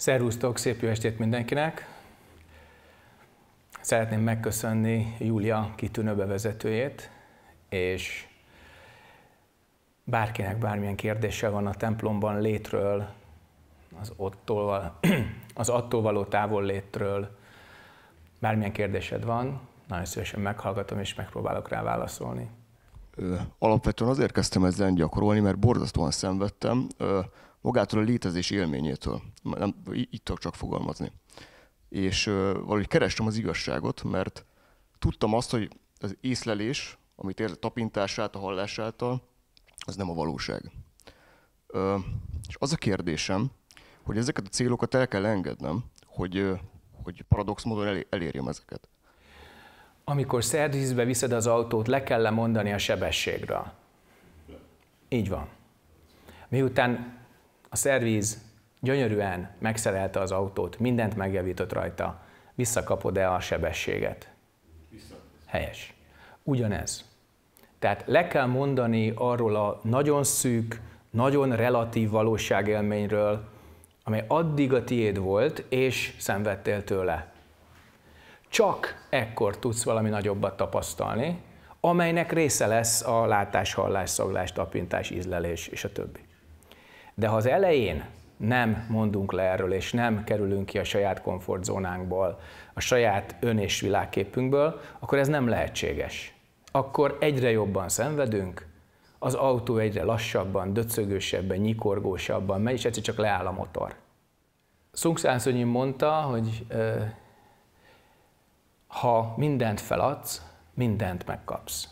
Szervusztok, szép jó estét mindenkinek! Szeretném megköszönni Júlia kitűnő bevezetőjét, és bárkinek bármilyen kérdése van a templomban létről, az, ottól, az attól való távol létről, bármilyen kérdésed van, nagyon szívesen meghallgatom és megpróbálok rá válaszolni. Alapvetően azért kezdtem ezzel gyakorolni, mert borzasztóan szenvedtem magától a létezés élményétől. Nem, így tudok csak fogalmazni. És ö, valahogy kerestem az igazságot, mert tudtam azt, hogy az észlelés, amit ér, tapintását, a hallás által, az nem a valóság. Ö, és az a kérdésem, hogy ezeket a célokat el kell engednem, hogy, hogy paradox módon elérjem ezeket. Amikor szervizbe viszed az autót, le kell mondani a sebességről. Így van. Miután a szervíz gyönyörűen megszerelte az autót, mindent megjavított rajta. Visszakapod-e a sebességet? Vissza. Helyes. Ugyanez. Tehát le kell mondani arról a nagyon szűk, nagyon relatív valóságélményről, amely addig a tiéd volt, és szenvedtél tőle. Csak ekkor tudsz valami nagyobbat tapasztalni, amelynek része lesz a látás, hallás, szaglás, tapintás, ízlelés és a többi. De ha az elején nem mondunk le erről, és nem kerülünk ki a saját komfortzónánkból, a saját ön- és világképünkből, akkor ez nem lehetséges. Akkor egyre jobban szenvedünk, az autó egyre lassabban, döcögősebben, nyikorgósabban megy, és egyszer csak leáll a motor. Sung mondta, hogy ha mindent feladsz, mindent megkapsz.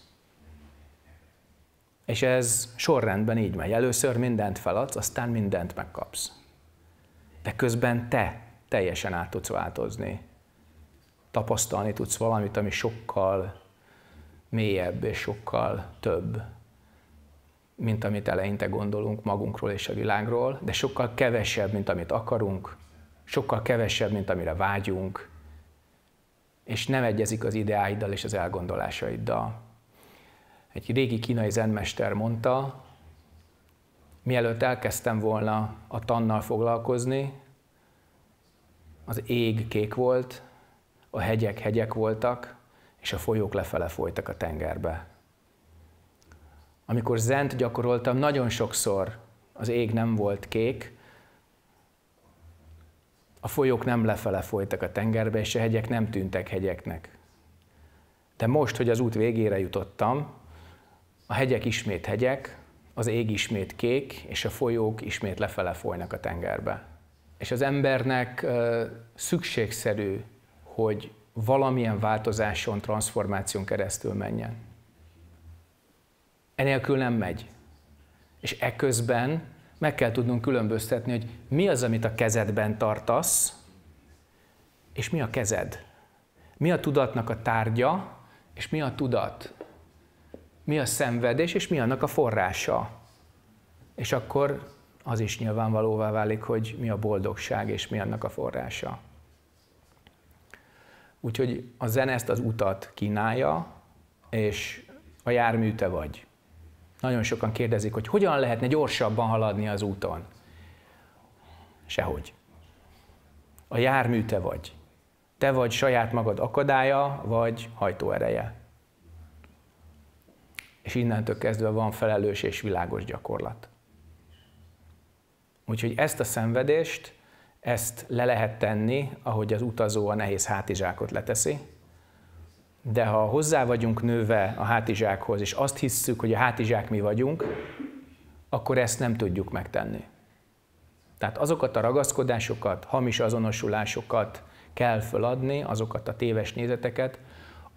És ez sorrendben így megy. Először mindent feladsz, aztán mindent megkapsz. De közben te teljesen át tudsz változni. Tapasztalni tudsz valamit, ami sokkal mélyebb és sokkal több, mint amit eleinte gondolunk magunkról és a világról, de sokkal kevesebb, mint amit akarunk, sokkal kevesebb, mint amire vágyunk, és nem egyezik az ideáiddal és az elgondolásaiddal. Egy régi kínai zenmester mondta, mielőtt elkezdtem volna a tannal foglalkozni, az ég kék volt, a hegyek hegyek voltak, és a folyók lefele folytak a tengerbe. Amikor zent gyakoroltam, nagyon sokszor az ég nem volt kék, a folyók nem lefele folytak a tengerbe, és a hegyek nem tűntek hegyeknek. De most, hogy az út végére jutottam, a hegyek ismét hegyek, az ég ismét kék, és a folyók ismét lefele folynak a tengerbe. És az embernek szükségszerű, hogy valamilyen változáson, transformáción keresztül menjen. Enélkül nem megy. És eközben meg kell tudnunk különböztetni, hogy mi az, amit a kezedben tartasz, és mi a kezed. Mi a tudatnak a tárgya, és mi a tudat mi a szenvedés, és mi annak a forrása. És akkor az is nyilvánvalóvá válik, hogy mi a boldogság, és mi annak a forrása. Úgyhogy a zene ezt az utat kínálja, és a jármű te vagy. Nagyon sokan kérdezik, hogy hogyan lehetne gyorsabban haladni az úton. Sehogy. A jármű te vagy. Te vagy saját magad akadálya, vagy hajtóereje és innentől kezdve van felelős és világos gyakorlat. Úgyhogy ezt a szenvedést, ezt le lehet tenni, ahogy az utazó a nehéz hátizsákot leteszi, de ha hozzá vagyunk nőve a hátizsákhoz, és azt hisszük, hogy a hátizsák mi vagyunk, akkor ezt nem tudjuk megtenni. Tehát azokat a ragaszkodásokat, hamis azonosulásokat kell föladni, azokat a téves nézeteket,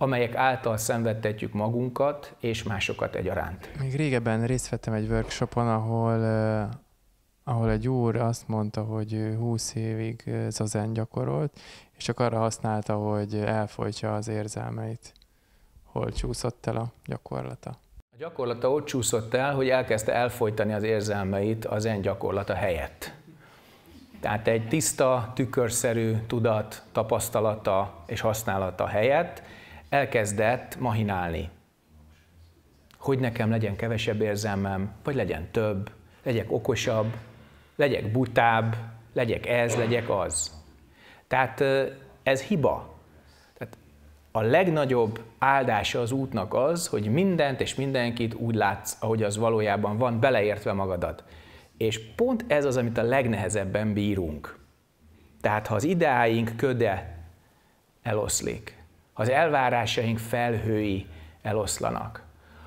amelyek által szenvedtetjük magunkat és másokat egyaránt. Még régebben részt vettem egy workshopon, ahol, ahol egy úr azt mondta, hogy 20 évig zazen gyakorolt, és csak arra használta, hogy elfolytja az érzelmeit. Hol csúszott el a gyakorlata? A gyakorlata ott csúszott el, hogy elkezdte elfolytani az érzelmeit az en gyakorlata helyett. Tehát egy tiszta, tükörszerű tudat tapasztalata és használata helyett elkezdett mahinálni. Hogy nekem legyen kevesebb érzelmem, vagy legyen több, legyek okosabb, legyek butább, legyek ez, legyek az. Tehát ez hiba. Tehát a legnagyobb áldása az útnak az, hogy mindent és mindenkit úgy látsz, ahogy az valójában van, beleértve magadat. És pont ez az, amit a legnehezebben bírunk. Tehát ha az ideáink köde eloszlik, ha az elvárásaink felhői eloszlanak,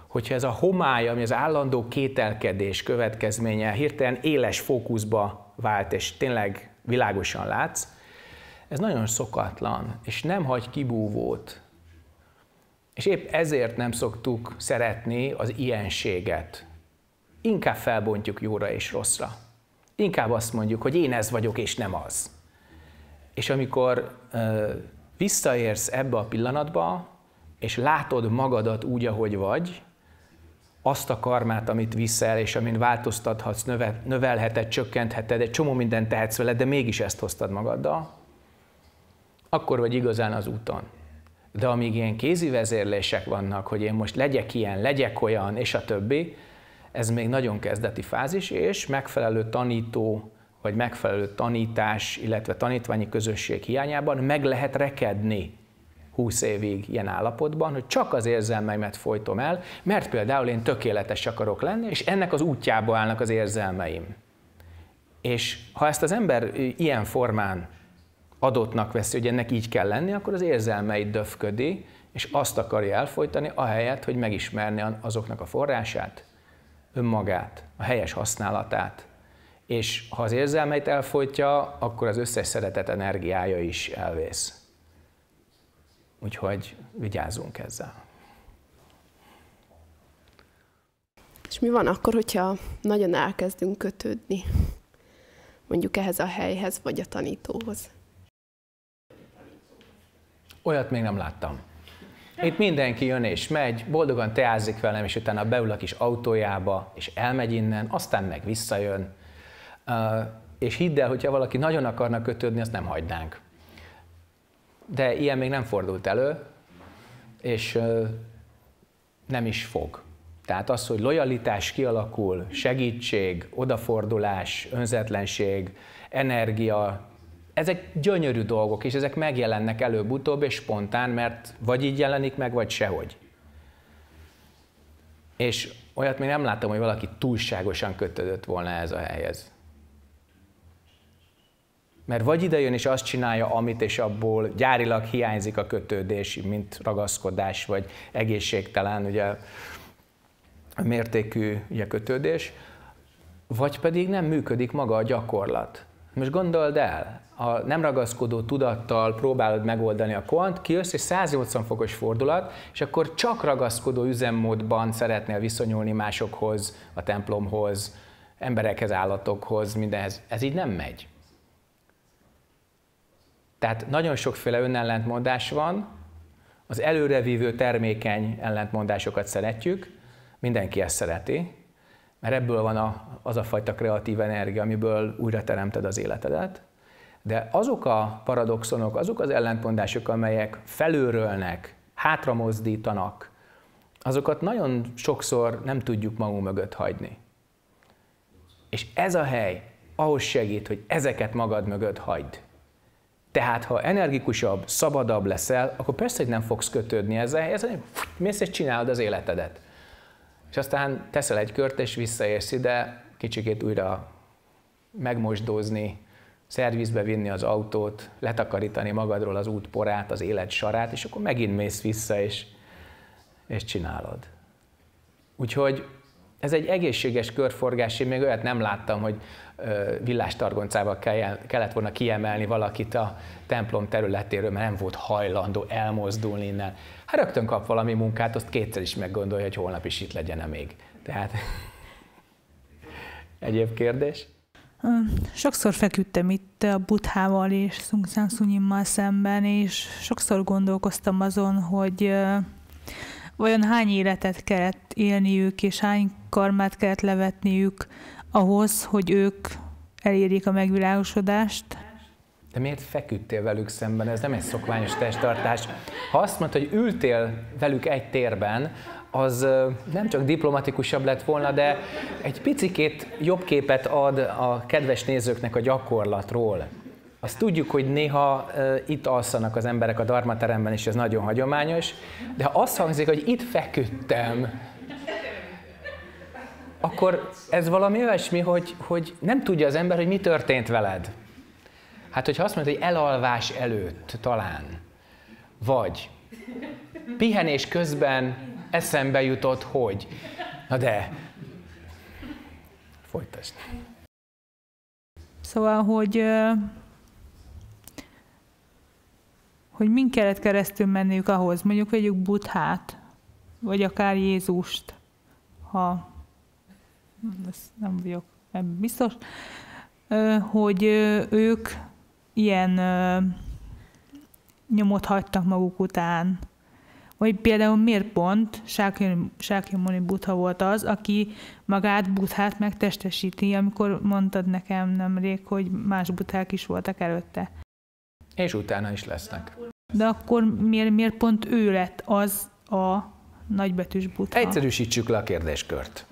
hogyha ez a homály, ami az állandó kételkedés következménye hirtelen éles fókuszba vált, és tényleg világosan látsz, ez nagyon szokatlan, és nem hagy kibúvót. És épp ezért nem szoktuk szeretni az ilyenséget. Inkább felbontjuk jóra és rosszra. Inkább azt mondjuk, hogy én ez vagyok, és nem az. És amikor visszaérsz ebbe a pillanatba, és látod magadat úgy, ahogy vagy, azt a karmát, amit viszel, és amin változtathatsz, növelheted, csökkentheted, egy csomó mindent tehetsz vele, de mégis ezt hoztad magaddal, akkor vagy igazán az úton. De amíg ilyen kézi vezérlések vannak, hogy én most legyek ilyen, legyek olyan, és a többi, ez még nagyon kezdeti fázis, és megfelelő tanító vagy megfelelő tanítás, illetve tanítványi közösség hiányában meg lehet rekedni 20 évig ilyen állapotban, hogy csak az érzelmeimet folytom el, mert például én tökéletes akarok lenni, és ennek az útjába állnak az érzelmeim. És ha ezt az ember ilyen formán adottnak veszi, hogy ennek így kell lenni, akkor az érzelmeit döfködi, és azt akarja elfolytani, ahelyett, hogy megismerni azoknak a forrását, önmagát, a helyes használatát, és ha az érzelmeit elfolytja, akkor az összes szeretet energiája is elvész. Úgyhogy vigyázzunk ezzel. És mi van akkor, hogyha nagyon elkezdünk kötődni, mondjuk ehhez a helyhez, vagy a tanítóhoz? Olyat még nem láttam. Itt mindenki jön és megy, boldogan teázik velem, és utána beül a kis autójába, és elmegy innen, aztán meg visszajön, és hidd el, hogyha valaki nagyon akarna kötődni, azt nem hagynánk. De ilyen még nem fordult elő, és nem is fog. Tehát az, hogy lojalitás kialakul, segítség, odafordulás, önzetlenség, energia, ezek gyönyörű dolgok, és ezek megjelennek előbb-utóbb és spontán, mert vagy így jelenik meg, vagy sehogy. És olyat még nem láttam, hogy valaki túlságosan kötődött volna ez a helyhez. Mert vagy idejön és azt csinálja, amit, és abból gyárilag hiányzik a kötődés, mint ragaszkodás, vagy egészségtelen ugye, mértékű ugye, kötődés, vagy pedig nem működik maga a gyakorlat. Most gondold el, a nem ragaszkodó tudattal próbálod megoldani a kont, kijössz és 180 fokos fordulat, és akkor csak ragaszkodó üzemmódban szeretnél viszonyulni másokhoz, a templomhoz, emberekhez, állatokhoz, mindenhez. Ez így nem megy. Tehát nagyon sokféle önellentmondás van, az előrevívő termékeny ellentmondásokat szeretjük, mindenki ezt szereti, mert ebből van a, az a fajta kreatív energia, amiből újra teremted az életedet. De azok a paradoxonok, azok az ellentmondások, amelyek felőrölnek, hátramozdítanak, azokat nagyon sokszor nem tudjuk magunk mögött hagyni. És ez a hely ahhoz segít, hogy ezeket magad mögött hagyd. Tehát, ha energikusabb, szabadabb leszel, akkor persze, hogy nem fogsz kötődni ezzel, ezzel mész és csinálod az életedet. És aztán teszel egy kört, és visszaérsz ide, kicsikét újra megmosdózni, szervizbe vinni az autót, letakarítani magadról az útporát, az élet sarát, és akkor megint mész vissza, és, és csinálod. Úgyhogy ez egy egészséges körforgás, én még olyat nem láttam, hogy villástargoncával kellett volna kiemelni valakit a templom területéről, mert nem volt hajlandó elmozdulni innen. Hát rögtön kap valami munkát, azt kétszer is meggondolja, hogy holnap is itt legyen -e még. Tehát egyéb kérdés? Sokszor feküdtem itt a Buthával és Szungszán Szunyimmal szemben, és sokszor gondolkoztam azon, hogy vajon hány életet kellett élniük, és hány karmát kellett levetniük ahhoz, hogy ők elérjék a megvilágosodást. De miért feküdtél velük szemben? Ez nem egy szokványos testtartás. Ha azt mondta, hogy ültél velük egy térben, az nem csak diplomatikusabb lett volna, de egy picikét jobb képet ad a kedves nézőknek a gyakorlatról. Azt tudjuk, hogy néha itt alszanak az emberek a darmateremben, és ez nagyon hagyományos, de ha azt hangzik, hogy itt feküdtem, akkor ez valami olyasmi, hogy, hogy nem tudja az ember, hogy mi történt veled. Hát, hogyha azt mondod, hogy elalvás előtt talán, vagy pihenés közben eszembe jutott, hogy. Na de, folytasd. Szóval, hogy hogy min kellett keresztül menniük ahhoz, mondjuk vegyük Buthát, vagy akár Jézust, ha ezt nem vagyok ebben biztos, hogy ők ilyen nyomot hagytak maguk után. Vagy például miért pont Sákyamuni Butha volt az, aki magát Buthát megtestesíti, amikor mondtad nekem nemrég, hogy más buthák is voltak előtte. És utána is lesznek. De akkor miért, miért pont ő lett az a nagybetűs butha? Egyszerűsítsük le a kérdéskört.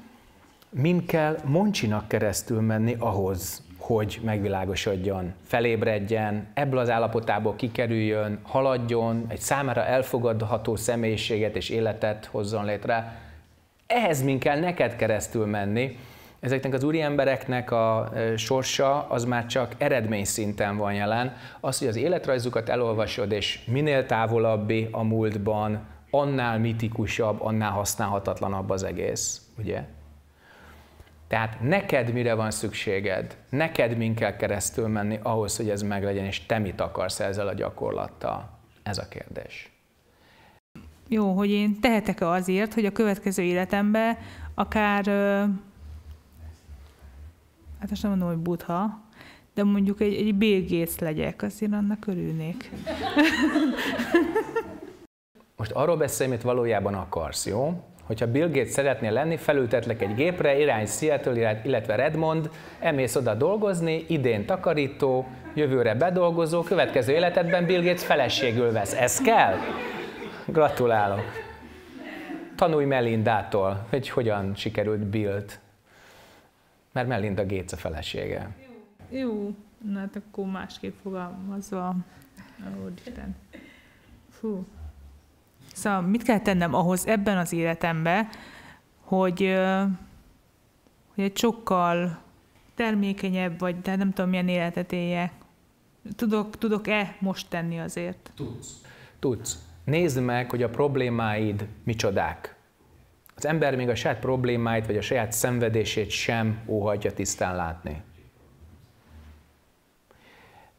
Min kell Moncsinak keresztül menni ahhoz, hogy megvilágosodjon, felébredjen, ebből az állapotából kikerüljön, haladjon, egy számára elfogadható személyiséget és életet hozzon létre. Ehhez min kell neked keresztül menni. Ezeknek az úriembereknek a e, sorsa az már csak eredmény szinten van jelen. Az, hogy az életrajzukat elolvasod, és minél távolabbi a múltban, annál mitikusabb, annál használhatatlanabb az egész, ugye? Tehát neked mire van szükséged, neked min kell keresztül menni ahhoz, hogy ez meglegyen, és te mit akarsz ezzel a gyakorlattal? Ez a kérdés. Jó, hogy én tehetek-e azért, hogy a következő életemben akár, hát most nem mondom, hogy butha, de mondjuk egy, egy bélgész legyek, azért annak örülnék. Most arról beszélj, amit valójában akarsz, jó? Hogyha Bill Gates szeretnél lenni, felültetlek egy gépre, irány Seattle, illetve Redmond, emész oda dolgozni, idén takarító, jövőre bedolgozó, következő életedben Bill Gates feleségül vesz. Ez kell? Gratulálok. Tanulj Melindától, hogy hogyan sikerült Bill-t. Mert Melinda Gates a felesége. Jó, Jó. na hát akkor másképp fogalmazva. Ó, Isten. Fú. Szóval mit kell tennem ahhoz ebben az életemben, hogy, hogy egy sokkal termékenyebb, vagy de nem tudom, milyen életet éljek. Tudok, tudok-e most tenni azért? Tudsz. Tudsz. Nézd meg, hogy a problémáid micsodák. Az ember még a saját problémáit, vagy a saját szenvedését sem óhajtja tisztán látni.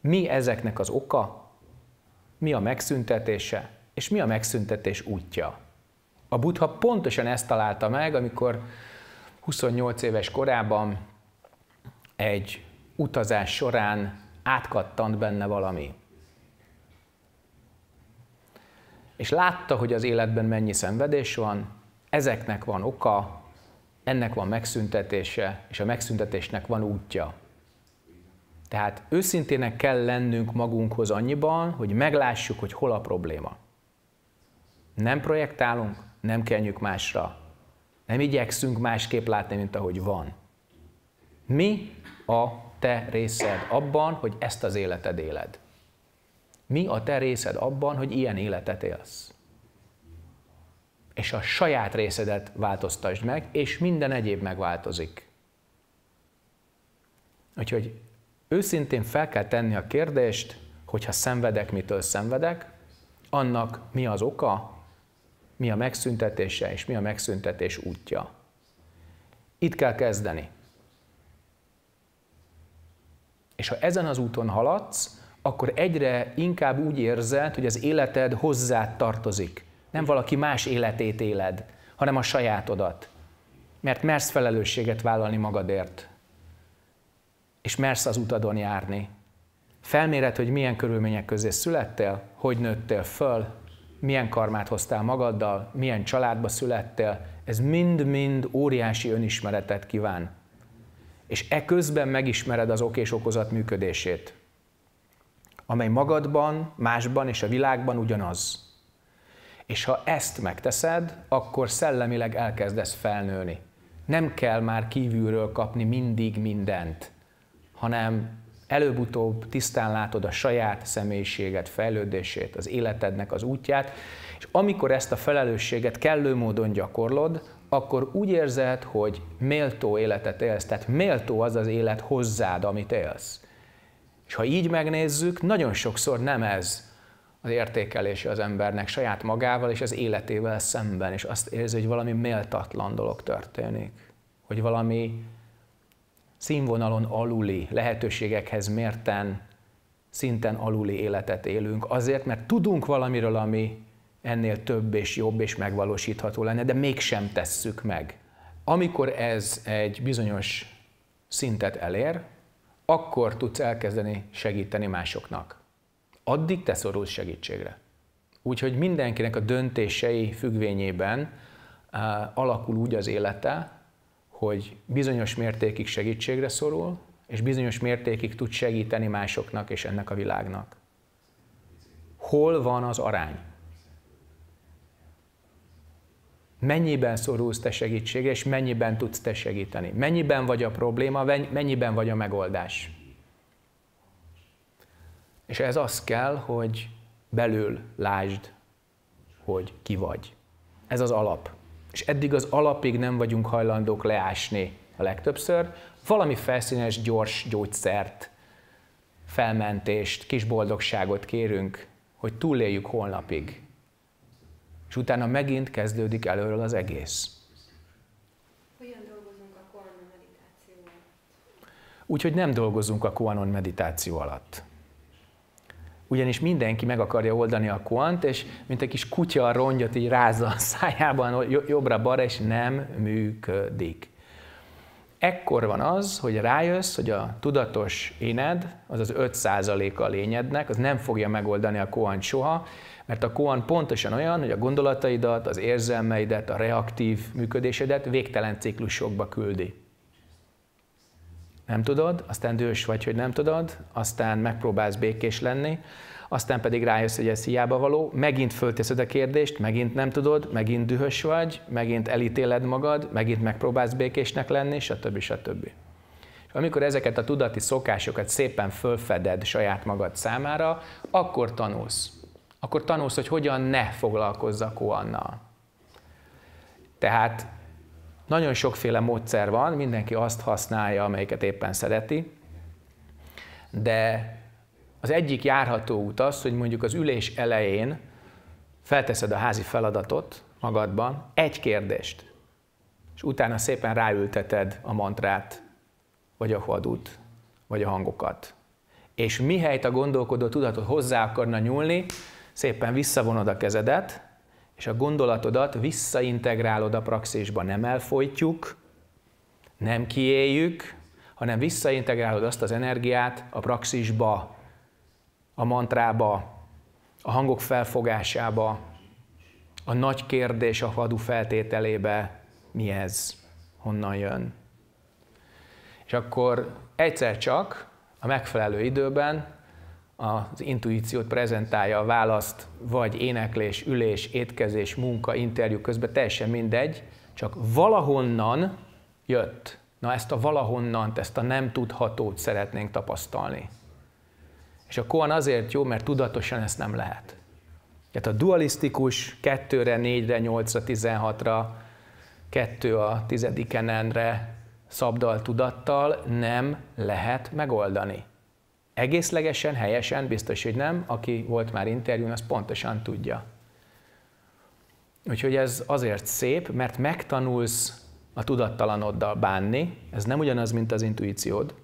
Mi ezeknek az oka? Mi a megszüntetése? És mi a megszüntetés útja? A buddha pontosan ezt találta meg, amikor 28 éves korában egy utazás során átkattant benne valami. És látta, hogy az életben mennyi szenvedés van, ezeknek van oka, ennek van megszüntetése, és a megszüntetésnek van útja. Tehát őszintének kell lennünk magunkhoz annyiban, hogy meglássuk, hogy hol a probléma. Nem projektálunk, nem kenjük másra. Nem igyekszünk másképp látni, mint ahogy van. Mi a te részed abban, hogy ezt az életed éled? Mi a te részed abban, hogy ilyen életet élsz? És a saját részedet változtasd meg, és minden egyéb megváltozik. Úgyhogy őszintén fel kell tenni a kérdést, hogyha szenvedek, mitől szenvedek, annak mi az oka, mi a megszüntetése és mi a megszüntetés útja. Itt kell kezdeni. És ha ezen az úton haladsz, akkor egyre inkább úgy érzed, hogy az életed hozzá tartozik. Nem valaki más életét éled, hanem a sajátodat. Mert mersz felelősséget vállalni magadért. És mersz az utadon járni. Felméred, hogy milyen körülmények közé születtél, hogy nőttél föl, milyen karmát hoztál magaddal, milyen családba születtél, ez mind-mind óriási önismeretet kíván. És eközben megismered az ok és okozat működését, amely magadban, másban és a világban ugyanaz. És ha ezt megteszed, akkor szellemileg elkezdesz felnőni. Nem kell már kívülről kapni mindig mindent, hanem előbb-utóbb tisztán látod a saját személyiséged fejlődését, az életednek az útját, és amikor ezt a felelősséget kellő módon gyakorlod, akkor úgy érzed, hogy méltó életet élsz, tehát méltó az az élet hozzád, amit élsz. És ha így megnézzük, nagyon sokszor nem ez az értékelése az embernek saját magával és az életével szemben, és azt érzi, hogy valami méltatlan dolog történik, hogy valami színvonalon aluli lehetőségekhez mérten, szinten aluli életet élünk, azért, mert tudunk valamiről, ami ennél több és jobb és megvalósítható lenne, de mégsem tesszük meg. Amikor ez egy bizonyos szintet elér, akkor tudsz elkezdeni segíteni másoknak. Addig te szorulsz segítségre. Úgyhogy mindenkinek a döntései függvényében uh, alakul úgy az élete, hogy bizonyos mértékig segítségre szorul, és bizonyos mértékig tud segíteni másoknak és ennek a világnak. Hol van az arány? Mennyiben szorulsz te segítségre, és mennyiben tudsz te segíteni? Mennyiben vagy a probléma, mennyiben vagy a megoldás? És ez az kell, hogy belül lásd, hogy ki vagy. Ez az alap és eddig az alapig nem vagyunk hajlandók leásni a legtöbbször, valami felszínes, gyors gyógyszert, felmentést, kis boldogságot kérünk, hogy túléljük holnapig. És utána megint kezdődik előről az egész. Hogyan dolgozunk a meditáció alatt? Úgyhogy nem dolgozunk a Kuanon meditáció alatt ugyanis mindenki meg akarja oldani a quant, és mint egy kis kutya a rongyot így rázza a szájában jobbra-balra, és nem működik. Ekkor van az, hogy rájössz, hogy a tudatos éned, az az 5% a lényednek, az nem fogja megoldani a koant soha, mert a koan pontosan olyan, hogy a gondolataidat, az érzelmeidet, a reaktív működésedet végtelen ciklusokba küldi nem tudod, aztán dős vagy, hogy nem tudod, aztán megpróbálsz békés lenni, aztán pedig rájössz, hogy ez hiába való, megint fölteszed a kérdést, megint nem tudod, megint dühös vagy, megint elítéled magad, megint megpróbálsz békésnek lenni, stb. stb. És amikor ezeket a tudati szokásokat szépen fölfeded saját magad számára, akkor tanulsz. Akkor tanulsz, hogy hogyan ne foglalkozzak a Tehát nagyon sokféle módszer van, mindenki azt használja, amelyiket éppen szereti, de az egyik járható út az, hogy mondjuk az ülés elején felteszed a házi feladatot magadban, egy kérdést, és utána szépen ráülteted a mantrát, vagy a hadút, vagy a hangokat. És mihelyt a gondolkodó tudatod hozzá akarna nyúlni, szépen visszavonod a kezedet, és a gondolatodat visszaintegrálod a praxisba. Nem elfolytjuk, nem kiéljük, hanem visszaintegrálod azt az energiát a praxisba, a mantrába, a hangok felfogásába, a nagy kérdés a fadu feltételébe, mi ez, honnan jön. És akkor egyszer csak a megfelelő időben az intuíciót prezentálja, a választ, vagy éneklés, ülés, étkezés, munka, interjú közben, teljesen mindegy, csak valahonnan jött. Na ezt a valahonnan, ezt a nem tudhatót szeretnénk tapasztalni. És a koan azért jó, mert tudatosan ezt nem lehet. Tehát a dualisztikus 2-re, 4-re, 8-ra, 16-ra, 2 a tizedikenenre szabdal tudattal nem lehet megoldani. Egészlegesen, helyesen, biztos, hogy nem. Aki volt már interjún, az pontosan tudja. Úgyhogy ez azért szép, mert megtanulsz a tudattalanoddal bánni, ez nem ugyanaz, mint az intuíciód,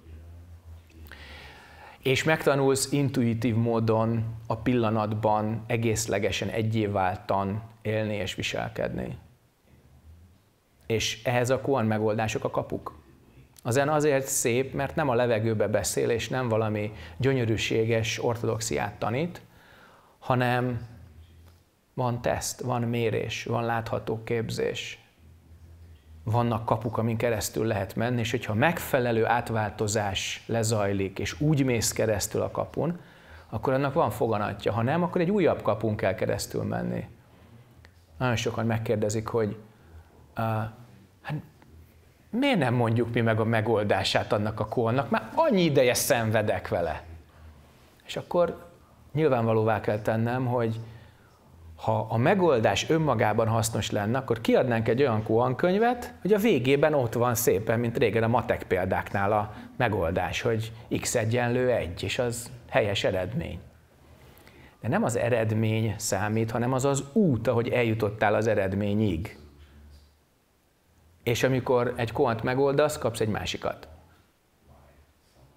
és megtanulsz intuitív módon a pillanatban egészlegesen, egyéváltan élni és viselkedni. És ehhez a kóan megoldások a kapuk. A en azért szép, mert nem a levegőbe beszél, és nem valami gyönyörűséges ortodoxiát tanít, hanem van teszt, van mérés, van látható képzés, vannak kapuk, amin keresztül lehet menni, és hogyha megfelelő átváltozás lezajlik, és úgy mész keresztül a kapun, akkor annak van foganatja. Ha nem, akkor egy újabb kapun kell keresztül menni. Nagyon sokan megkérdezik, hogy uh, hát miért nem mondjuk mi meg a megoldását annak a kolnak? Már annyi ideje szenvedek vele. És akkor nyilvánvalóvá kell tennem, hogy ha a megoldás önmagában hasznos lenne, akkor kiadnánk egy olyan kuankönyvet, hogy a végében ott van szépen, mint régen a matek példáknál a megoldás, hogy x egyenlő egy, és az helyes eredmény. De nem az eredmény számít, hanem az az út, ahogy eljutottál az eredményig. És amikor egy koant megoldasz, kapsz egy másikat.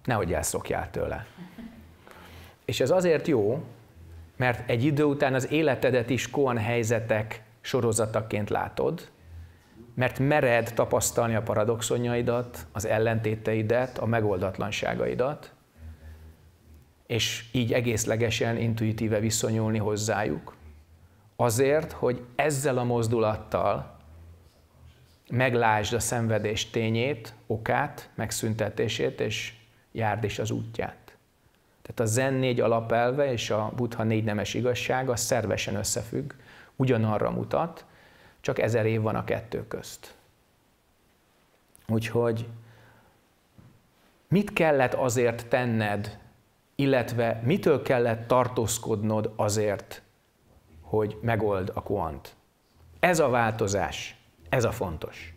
Nehogy elszokjál tőle. És ez azért jó, mert egy idő után az életedet is koan helyzetek sorozataként látod, mert mered tapasztalni a paradoxonjaidat, az ellentéteidet, a megoldatlanságaidat, és így egészlegesen, intuitíve viszonyulni hozzájuk. Azért, hogy ezzel a mozdulattal meglásd a szenvedés tényét, okát, megszüntetését, és járd is az útját. Tehát a Zen négy alapelve és a Buddha négy nemes igazsága szervesen összefügg, ugyanarra mutat, csak ezer év van a kettő közt. Úgyhogy mit kellett azért tenned, illetve mitől kellett tartózkodnod azért, hogy megold a kuant. Ez a változás. Ez a fontos.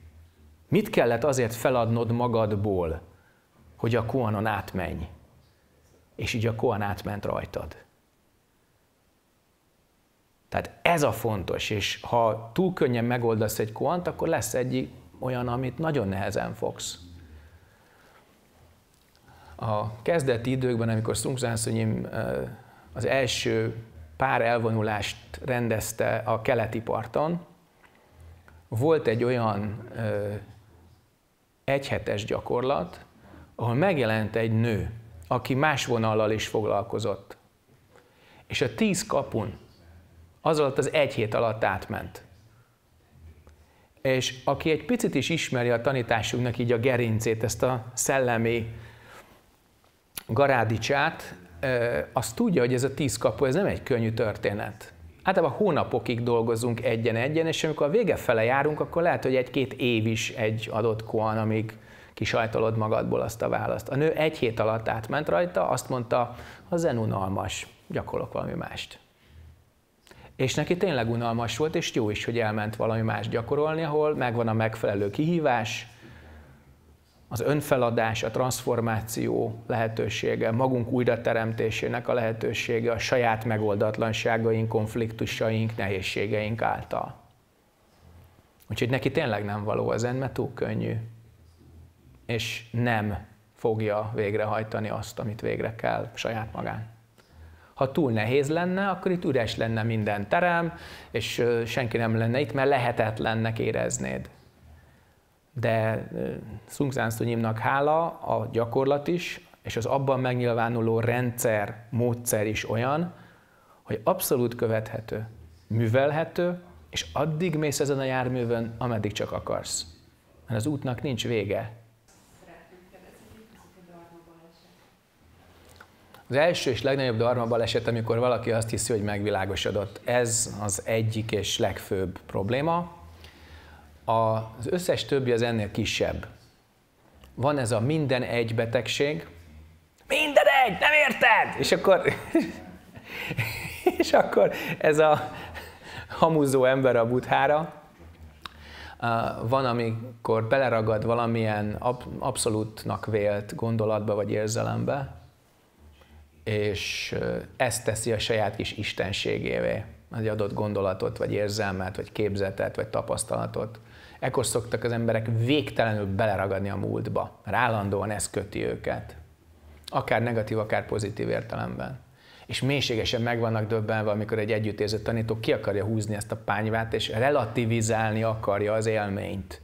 Mit kellett azért feladnod magadból, hogy a Koanon átmenj? És így a Koan átment rajtad. Tehát ez a fontos, és ha túl könnyen megoldasz egy koant, akkor lesz egy olyan, amit nagyon nehezen fogsz. A kezdeti időkben, amikor Szungzánszonyim az első pár elvonulást rendezte a keleti parton, volt egy olyan ö, egyhetes gyakorlat, ahol megjelent egy nő, aki más vonallal is foglalkozott. És a tíz kapun az alatt az egy hét alatt átment. És aki egy picit is ismeri a tanításunknak így a gerincét, ezt a szellemi garádicsát, az tudja, hogy ez a tíz kapu, ez nem egy könnyű történet általában hónapokig dolgozunk egyen-egyen, és amikor a vége fele járunk, akkor lehet, hogy egy-két év is egy adott koan, amíg kisajtolod magadból azt a választ. A nő egy hét alatt átment rajta, azt mondta, a zen unalmas, gyakorlok valami mást. És neki tényleg unalmas volt, és jó is, hogy elment valami más gyakorolni, ahol megvan a megfelelő kihívás, az önfeladás, a transformáció lehetősége, magunk újrateremtésének a lehetősége a saját megoldatlanságaink, konfliktusaink, nehézségeink által. Úgyhogy neki tényleg nem való az mert túl könnyű, és nem fogja végrehajtani azt, amit végre kell saját magán. Ha túl nehéz lenne, akkor itt üres lenne minden terem, és senki nem lenne itt, mert lehetetlennek éreznéd de Sung Sanstunyimnak hála a gyakorlat is, és az abban megnyilvánuló rendszer, módszer is olyan, hogy abszolút követhető, művelhető, és addig mész ezen a járművön, ameddig csak akarsz. Mert az útnak nincs vége. Az első és legnagyobb darma baleset, amikor valaki azt hiszi, hogy megvilágosodott. Ez az egyik és legfőbb probléma, az összes többi az ennél kisebb. Van ez a minden egy betegség, minden egy, nem érted? És akkor, és akkor ez a hamuzó ember a buthára, van, amikor beleragad valamilyen abszolútnak vélt gondolatba vagy érzelembe, és ezt teszi a saját kis istenségévé, az adott gondolatot, vagy érzelmet, vagy képzetet, vagy tapasztalatot. Ekkor szoktak az emberek végtelenül beleragadni a múltba. állandóan ez köti őket. Akár negatív, akár pozitív értelemben. És mélységesen meg vannak döbbenve, amikor egy együttérző tanító ki akarja húzni ezt a pányvát, és relativizálni akarja az élményt.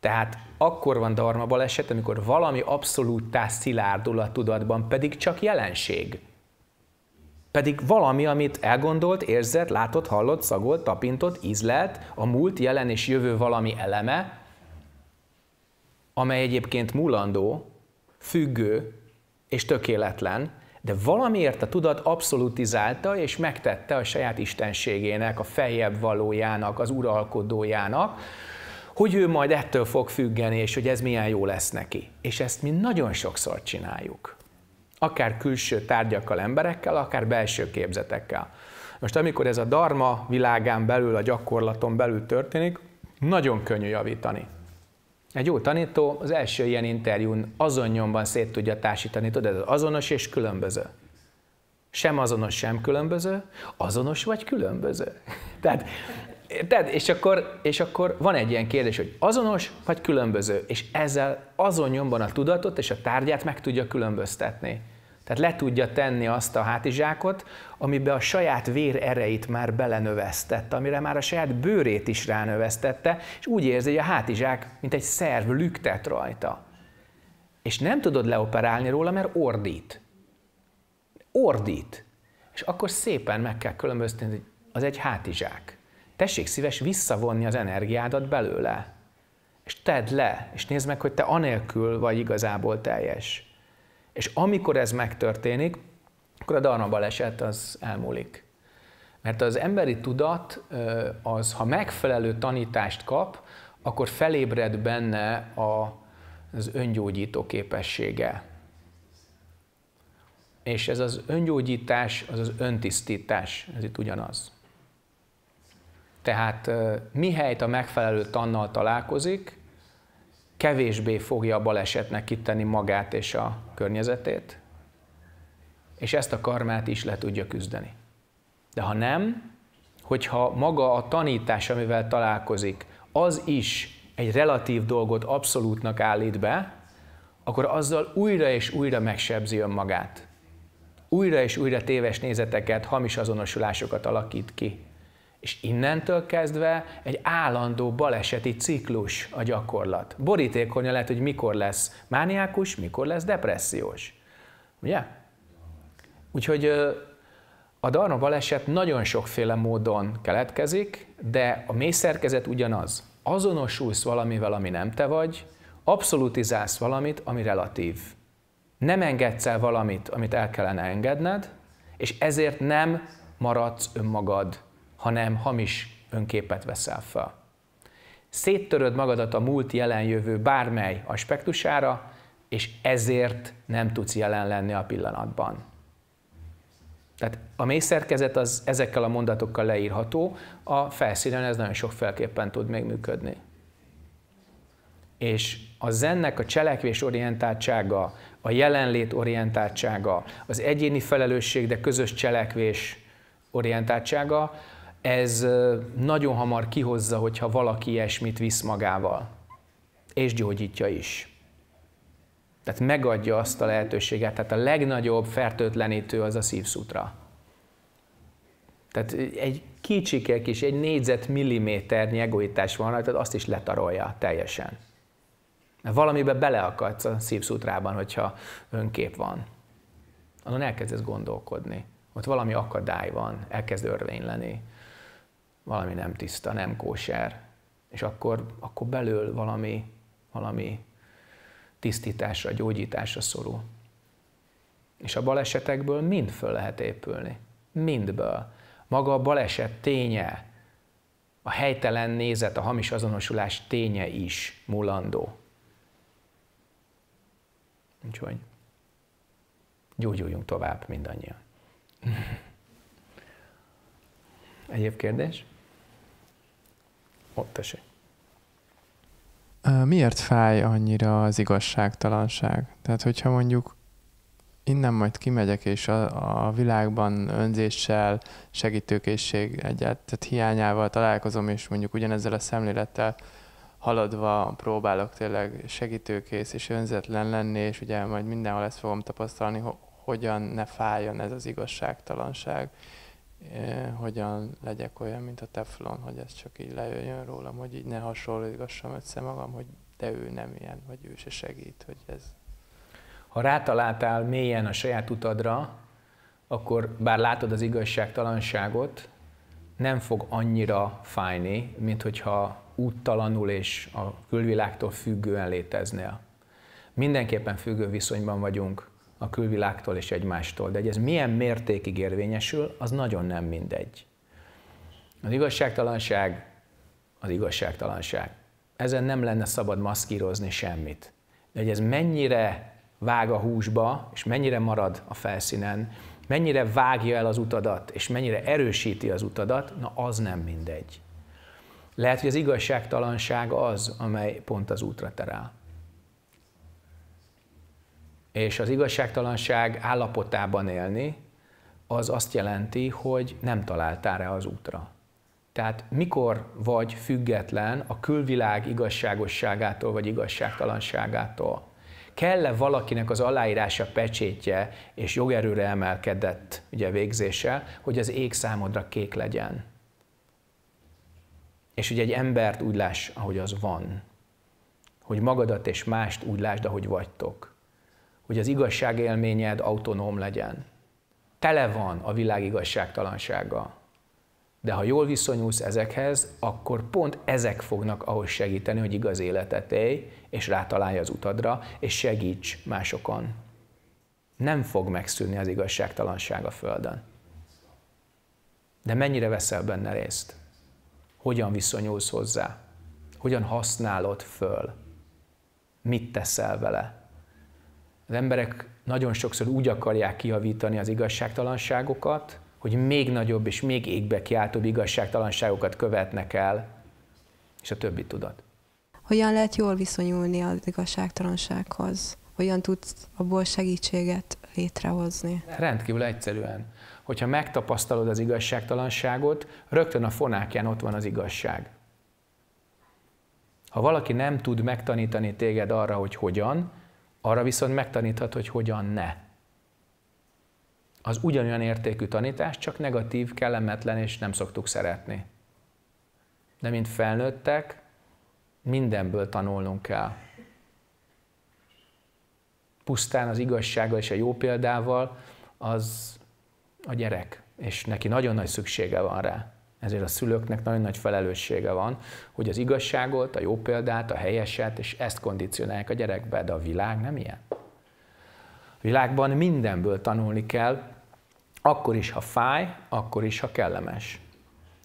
Tehát akkor van darma baleset, amikor valami abszolút szilárdul a tudatban, pedig csak jelenség pedig valami, amit elgondolt, érzett, látott, hallott, szagolt, tapintott, ízlelt, a múlt, jelen és jövő valami eleme, amely egyébként mulandó, függő és tökéletlen, de valamiért a tudat abszolutizálta és megtette a saját istenségének, a feljebb valójának, az uralkodójának, hogy ő majd ettől fog függeni, és hogy ez milyen jó lesz neki. És ezt mi nagyon sokszor csináljuk. Akár külső tárgyakkal, emberekkel, akár belső képzetekkel. Most amikor ez a dharma világán belül, a gyakorlaton belül történik, nagyon könnyű javítani. Egy jó tanító az első ilyen interjún azon nyomban szét tudja társítani, tudod, ez azonos és különböző. Sem azonos, sem különböző, azonos vagy különböző. Tehát Érted? És akkor, és akkor van egy ilyen kérdés, hogy azonos vagy különböző, és ezzel azon nyomban a tudatot és a tárgyát meg tudja különböztetni. Tehát le tudja tenni azt a hátizsákot, amiben a saját vér erejét már belenövesztette, amire már a saját bőrét is ránövesztette, és úgy érzi, hogy a hátizsák, mint egy szerv lüktet rajta. És nem tudod leoperálni róla, mert ordít. Ordít. És akkor szépen meg kell különböztetni, hogy az egy hátizsák tessék szíves visszavonni az energiádat belőle. És tedd le, és nézd meg, hogy te anélkül vagy igazából teljes. És amikor ez megtörténik, akkor a darma baleset az elmúlik. Mert az emberi tudat, az ha megfelelő tanítást kap, akkor felébred benne a, az öngyógyító képessége. És ez az öngyógyítás, az az öntisztítás, ez itt ugyanaz. Tehát mihelyt a megfelelő tannal találkozik, kevésbé fogja a balesetnek kitenni magát és a környezetét, és ezt a karmát is le tudja küzdeni. De ha nem, hogyha maga a tanítás, amivel találkozik, az is egy relatív dolgot abszolútnak állít be, akkor azzal újra és újra megsebzi önmagát. Újra és újra téves nézeteket, hamis azonosulásokat alakít ki és innentől kezdve egy állandó baleseti ciklus a gyakorlat. Borítékonya lehet, hogy mikor lesz mániákus, mikor lesz depressziós. Ugye? Úgyhogy a darma baleset nagyon sokféle módon keletkezik, de a mély szerkezet ugyanaz. Azonosulsz valamivel, ami nem te vagy, abszolutizálsz valamit, ami relatív. Nem engedsz el valamit, amit el kellene engedned, és ezért nem maradsz önmagad hanem hamis önképet veszel fel. Széttöröd magadat a múlt jelenjövő bármely aspektusára, és ezért nem tudsz jelen lenni a pillanatban. Tehát a mély szerkezet az ezekkel a mondatokkal leírható, a felszínen ez nagyon sok felképpen tud még működni. És a zennek a cselekvés orientáltsága, a jelenlét orientáltsága, az egyéni felelősség, de közös cselekvés orientáltsága, ez nagyon hamar kihozza, hogyha valaki ilyesmit visz magával, és gyógyítja is. Tehát megadja azt a lehetőséget. Tehát a legnagyobb fertőtlenítő az a szívszutra. Tehát egy kicsike kis, egy négyzetmilliméternyi egoítás van rajta, azt is letarolja teljesen. valamiben beleakadsz a szívszutrában, hogyha önkép van. Azon elkezdesz gondolkodni. Ott valami akadály van, elkezd örvényleni valami nem tiszta, nem kóser, és akkor, akkor belül valami, valami tisztításra, gyógyításra szorul. És a balesetekből mind föl lehet épülni. Mindből. Maga a baleset ténye, a helytelen nézet, a hamis azonosulás ténye is mulandó. Úgyhogy gyógyuljunk tovább mindannyian. Egyéb kérdés? Ott tessék. Miért fáj annyira az igazságtalanság? Tehát, hogyha mondjuk innen majd kimegyek, és a, a világban önzéssel, segítőkészség egyet, tehát hiányával találkozom, és mondjuk ugyanezzel a szemlélettel haladva próbálok tényleg segítőkész és önzetlen lenni, és ugye majd mindenhol ezt fogom tapasztalni, ho- hogyan ne fájjon ez az igazságtalanság. Eh, hogyan legyek olyan, mint a teflon, hogy ez csak így lejöjjön rólam, hogy így ne hasonlítgassam össze magam, hogy de ő nem ilyen, vagy ő se segít, hogy ez... Ha rátaláltál mélyen a saját utadra, akkor bár látod az igazságtalanságot, nem fog annyira fájni, mint hogyha úttalanul és a külvilágtól függően léteznél. Mindenképpen függő viszonyban vagyunk a külvilágtól és egymástól. De hogy ez milyen mértékig érvényesül, az nagyon nem mindegy. Az igazságtalanság az igazságtalanság. Ezen nem lenne szabad maszkírozni semmit. De hogy ez mennyire vág a húsba, és mennyire marad a felszínen, mennyire vágja el az utadat, és mennyire erősíti az utadat, na az nem mindegy. Lehet, hogy az igazságtalanság az, amely pont az útra terel és az igazságtalanság állapotában élni, az azt jelenti, hogy nem találtál rá az útra. Tehát mikor vagy független a külvilág igazságosságától vagy igazságtalanságától? Kell-e valakinek az aláírása pecsétje és jogerőre emelkedett ugye, végzése, hogy az ég számodra kék legyen? És ugye egy embert úgy láss, ahogy az van. Hogy magadat és mást úgy lásd, ahogy vagytok hogy az igazságélményed autonóm legyen. Tele van a világ igazságtalansága. De ha jól viszonyulsz ezekhez, akkor pont ezek fognak ahhoz segíteni, hogy igaz életet élj, és rátalálj az utadra, és segíts másokon. Nem fog megszűnni az igazságtalanság a Földön. De mennyire veszel benne részt? Hogyan viszonyulsz hozzá? Hogyan használod föl? Mit teszel vele? Az emberek nagyon sokszor úgy akarják kiavítani az igazságtalanságokat, hogy még nagyobb és még égbe kiáltóbb igazságtalanságokat követnek el, és a többi tudat. Hogyan lehet jól viszonyulni az igazságtalansághoz? Hogyan tudsz abból segítséget létrehozni? Rendkívül egyszerűen. Hogyha megtapasztalod az igazságtalanságot, rögtön a fonákján ott van az igazság. Ha valaki nem tud megtanítani téged arra, hogy hogyan, arra viszont megtaníthat, hogy hogyan ne. Az ugyanolyan értékű tanítás, csak negatív, kellemetlen, és nem szoktuk szeretni. De mint felnőttek, mindenből tanulnunk kell. Pusztán az igazsága és a jó példával az a gyerek, és neki nagyon nagy szüksége van rá. Ezért a szülőknek nagyon nagy felelőssége van, hogy az igazságot, a jó példát, a helyeset, és ezt kondicionálják a gyerekbe, de a világ nem ilyen. A világban mindenből tanulni kell, akkor is, ha fáj, akkor is, ha kellemes.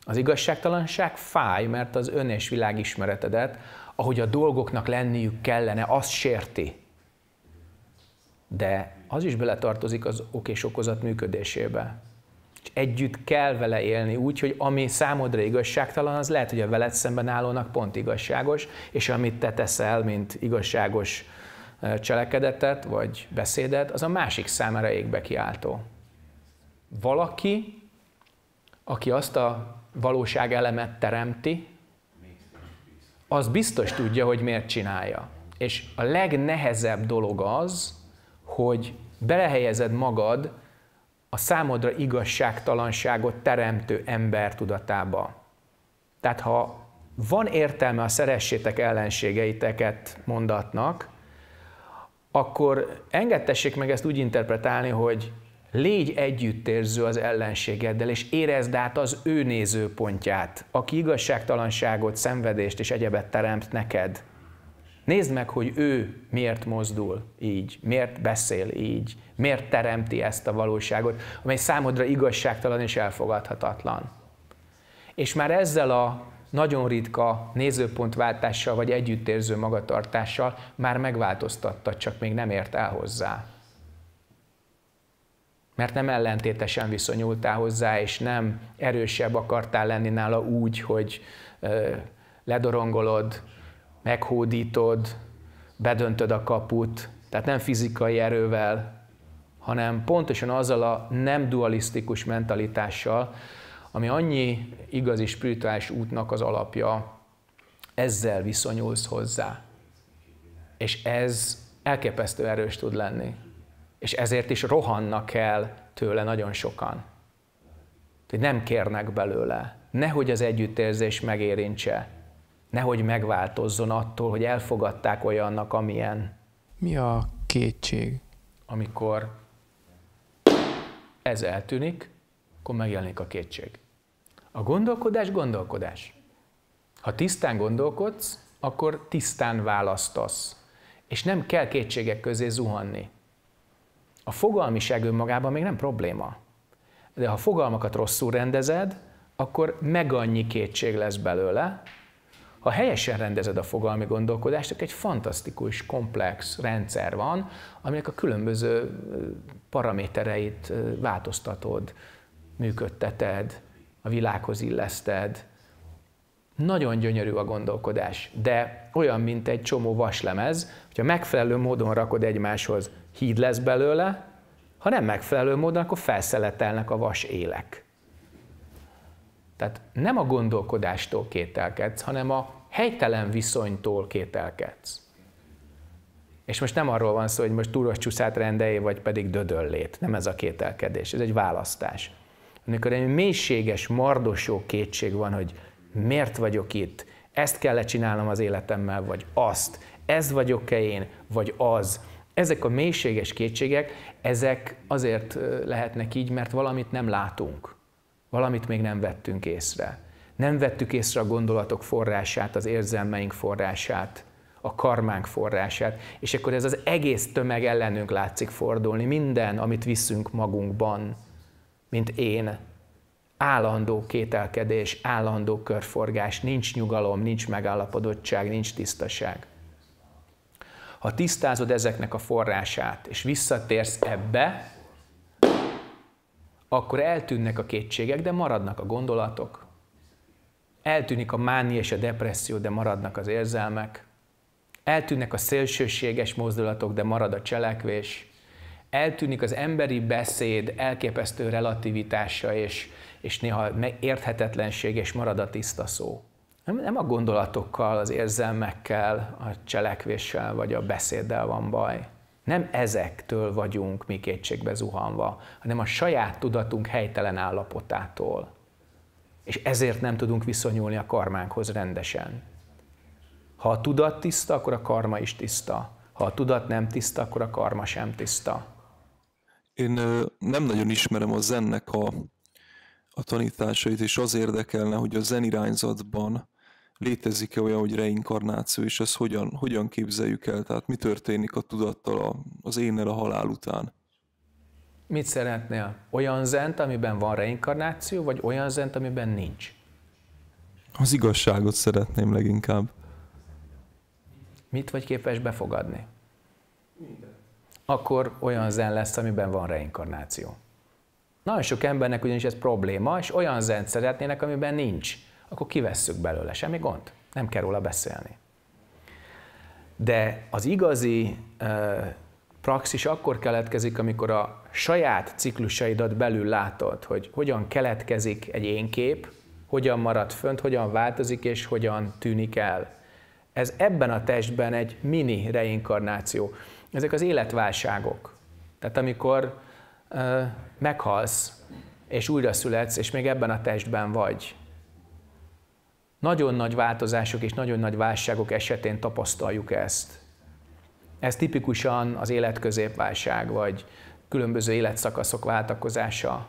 Az igazságtalanság fáj, mert az ön és világismeretedet, ahogy a dolgoknak lenniük kellene, az sérti. De az is beletartozik az ok és okozat működésébe együtt kell vele élni úgy, hogy ami számodra igazságtalan, az lehet, hogy a veled szemben állónak pont igazságos, és amit te teszel, mint igazságos cselekedetet vagy beszédet, az a másik számára égbe kiáltó. Valaki, aki azt a valóság elemet teremti, az biztos tudja, hogy miért csinálja. És a legnehezebb dolog az, hogy belehelyezed magad a számodra igazságtalanságot teremtő ember tudatába. Tehát ha van értelme a szeressétek ellenségeiteket mondatnak, akkor engedtessék meg ezt úgy interpretálni, hogy légy együttérző az ellenségeddel, és érezd át az ő nézőpontját, aki igazságtalanságot, szenvedést és egyebet teremt neked. Nézd meg, hogy ő miért mozdul így, miért beszél így, miért teremti ezt a valóságot, amely számodra igazságtalan és elfogadhatatlan. És már ezzel a nagyon ritka nézőpontváltással vagy együttérző magatartással már megváltoztatta, csak még nem ért el hozzá. Mert nem ellentétesen viszonyultál hozzá, és nem erősebb akartál lenni nála úgy, hogy ö, ledorongolod, meghódítod, bedöntöd a kaput, tehát nem fizikai erővel, hanem pontosan azzal a nem dualisztikus mentalitással, ami annyi igazi spirituális útnak az alapja, ezzel viszonyulsz hozzá. És ez elképesztő erős tud lenni. És ezért is rohannak el tőle nagyon sokan. hogy nem kérnek belőle. Nehogy az együttérzés megérintse nehogy megváltozzon attól, hogy elfogadták olyannak, amilyen. Mi a kétség? Amikor ez eltűnik, akkor megjelenik a kétség. A gondolkodás gondolkodás. Ha tisztán gondolkodsz, akkor tisztán választasz, és nem kell kétségek közé zuhanni. A fogalmiság önmagában még nem probléma, de ha fogalmakat rosszul rendezed, akkor meg annyi kétség lesz belőle, ha helyesen rendezed a fogalmi gondolkodást, akkor egy fantasztikus, komplex rendszer van, aminek a különböző paramétereit változtatod, működteted, a világhoz illeszted. Nagyon gyönyörű a gondolkodás, de olyan, mint egy csomó vaslemez, hogyha megfelelő módon rakod egymáshoz, híd lesz belőle, ha nem megfelelő módon, akkor felszeletelnek a vas élek. Tehát nem a gondolkodástól kételkedsz, hanem a helytelen viszonytól kételkedsz. És most nem arról van szó, hogy most túros csúszát rendelj, vagy pedig dödöllét. Nem ez a kételkedés, ez egy választás. Amikor egy mélységes, mardosó kétség van, hogy miért vagyok itt, ezt kell csinálnom az életemmel, vagy azt, ez vagyok-e én, vagy az. Ezek a mélységes kétségek, ezek azért lehetnek így, mert valamit nem látunk, valamit még nem vettünk észre. Nem vettük észre a gondolatok forrását, az érzelmeink forrását, a karmánk forrását, és akkor ez az egész tömeg ellenünk látszik fordulni, minden, amit viszünk magunkban, mint én. Állandó kételkedés, állandó körforgás, nincs nyugalom, nincs megállapodottság, nincs tisztaság. Ha tisztázod ezeknek a forrását, és visszatérsz ebbe, akkor eltűnnek a kétségek, de maradnak a gondolatok, Eltűnik a mánia és a depresszió, de maradnak az érzelmek. Eltűnnek a szélsőséges mozdulatok, de marad a cselekvés. Eltűnik az emberi beszéd elképesztő relativitása és, és néha érthetetlenség, és marad a tiszta szó. Nem, nem a gondolatokkal, az érzelmekkel, a cselekvéssel vagy a beszéddel van baj. Nem ezektől vagyunk mi kétségbe zuhanva, hanem a saját tudatunk helytelen állapotától. És ezért nem tudunk viszonyulni a karmánkhoz rendesen. Ha a tudat tiszta, akkor a karma is tiszta. Ha a tudat nem tiszta, akkor a karma sem tiszta. Én nem nagyon ismerem a zennek a, a tanításait, és az érdekelne, hogy a zen irányzatban létezik-e olyan, hogy reinkarnáció, és ezt hogyan, hogyan képzeljük el? Tehát mi történik a tudattal az énnel a halál után? Mit szeretnél? Olyan zent, amiben van reinkarnáció, vagy olyan zent, amiben nincs? Az igazságot szeretném leginkább. Mit vagy képes befogadni? Minden. Akkor olyan zen lesz, amiben van reinkarnáció. Nagyon sok embernek ugyanis ez probléma, és olyan zent szeretnének, amiben nincs. Akkor kivesszük belőle, semmi gond. Nem kell róla beszélni. De az igazi uh, praxis akkor keletkezik, amikor a saját ciklusaidat belül látod, hogy hogyan keletkezik egy én kép, hogyan marad fönt, hogyan változik és hogyan tűnik el. Ez ebben a testben egy mini reinkarnáció. Ezek az életválságok. Tehát amikor ö, meghalsz, és újra születsz, és még ebben a testben vagy. Nagyon nagy változások és nagyon nagy válságok esetén tapasztaljuk ezt. Ez tipikusan az életközépválság, vagy különböző életszakaszok váltakozása,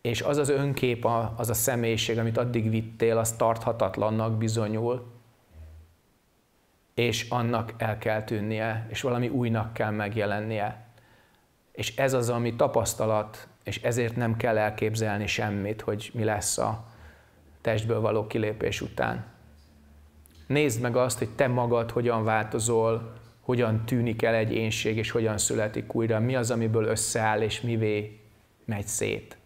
és az az önkép, az a személyiség, amit addig vittél, az tarthatatlannak bizonyul, és annak el kell tűnnie, és valami újnak kell megjelennie. És ez az, ami tapasztalat, és ezért nem kell elképzelni semmit, hogy mi lesz a testből való kilépés után. Nézd meg azt, hogy te magad hogyan változol, hogyan tűnik el egy énség, és hogyan születik újra, mi az, amiből összeáll, és mivé megy szét.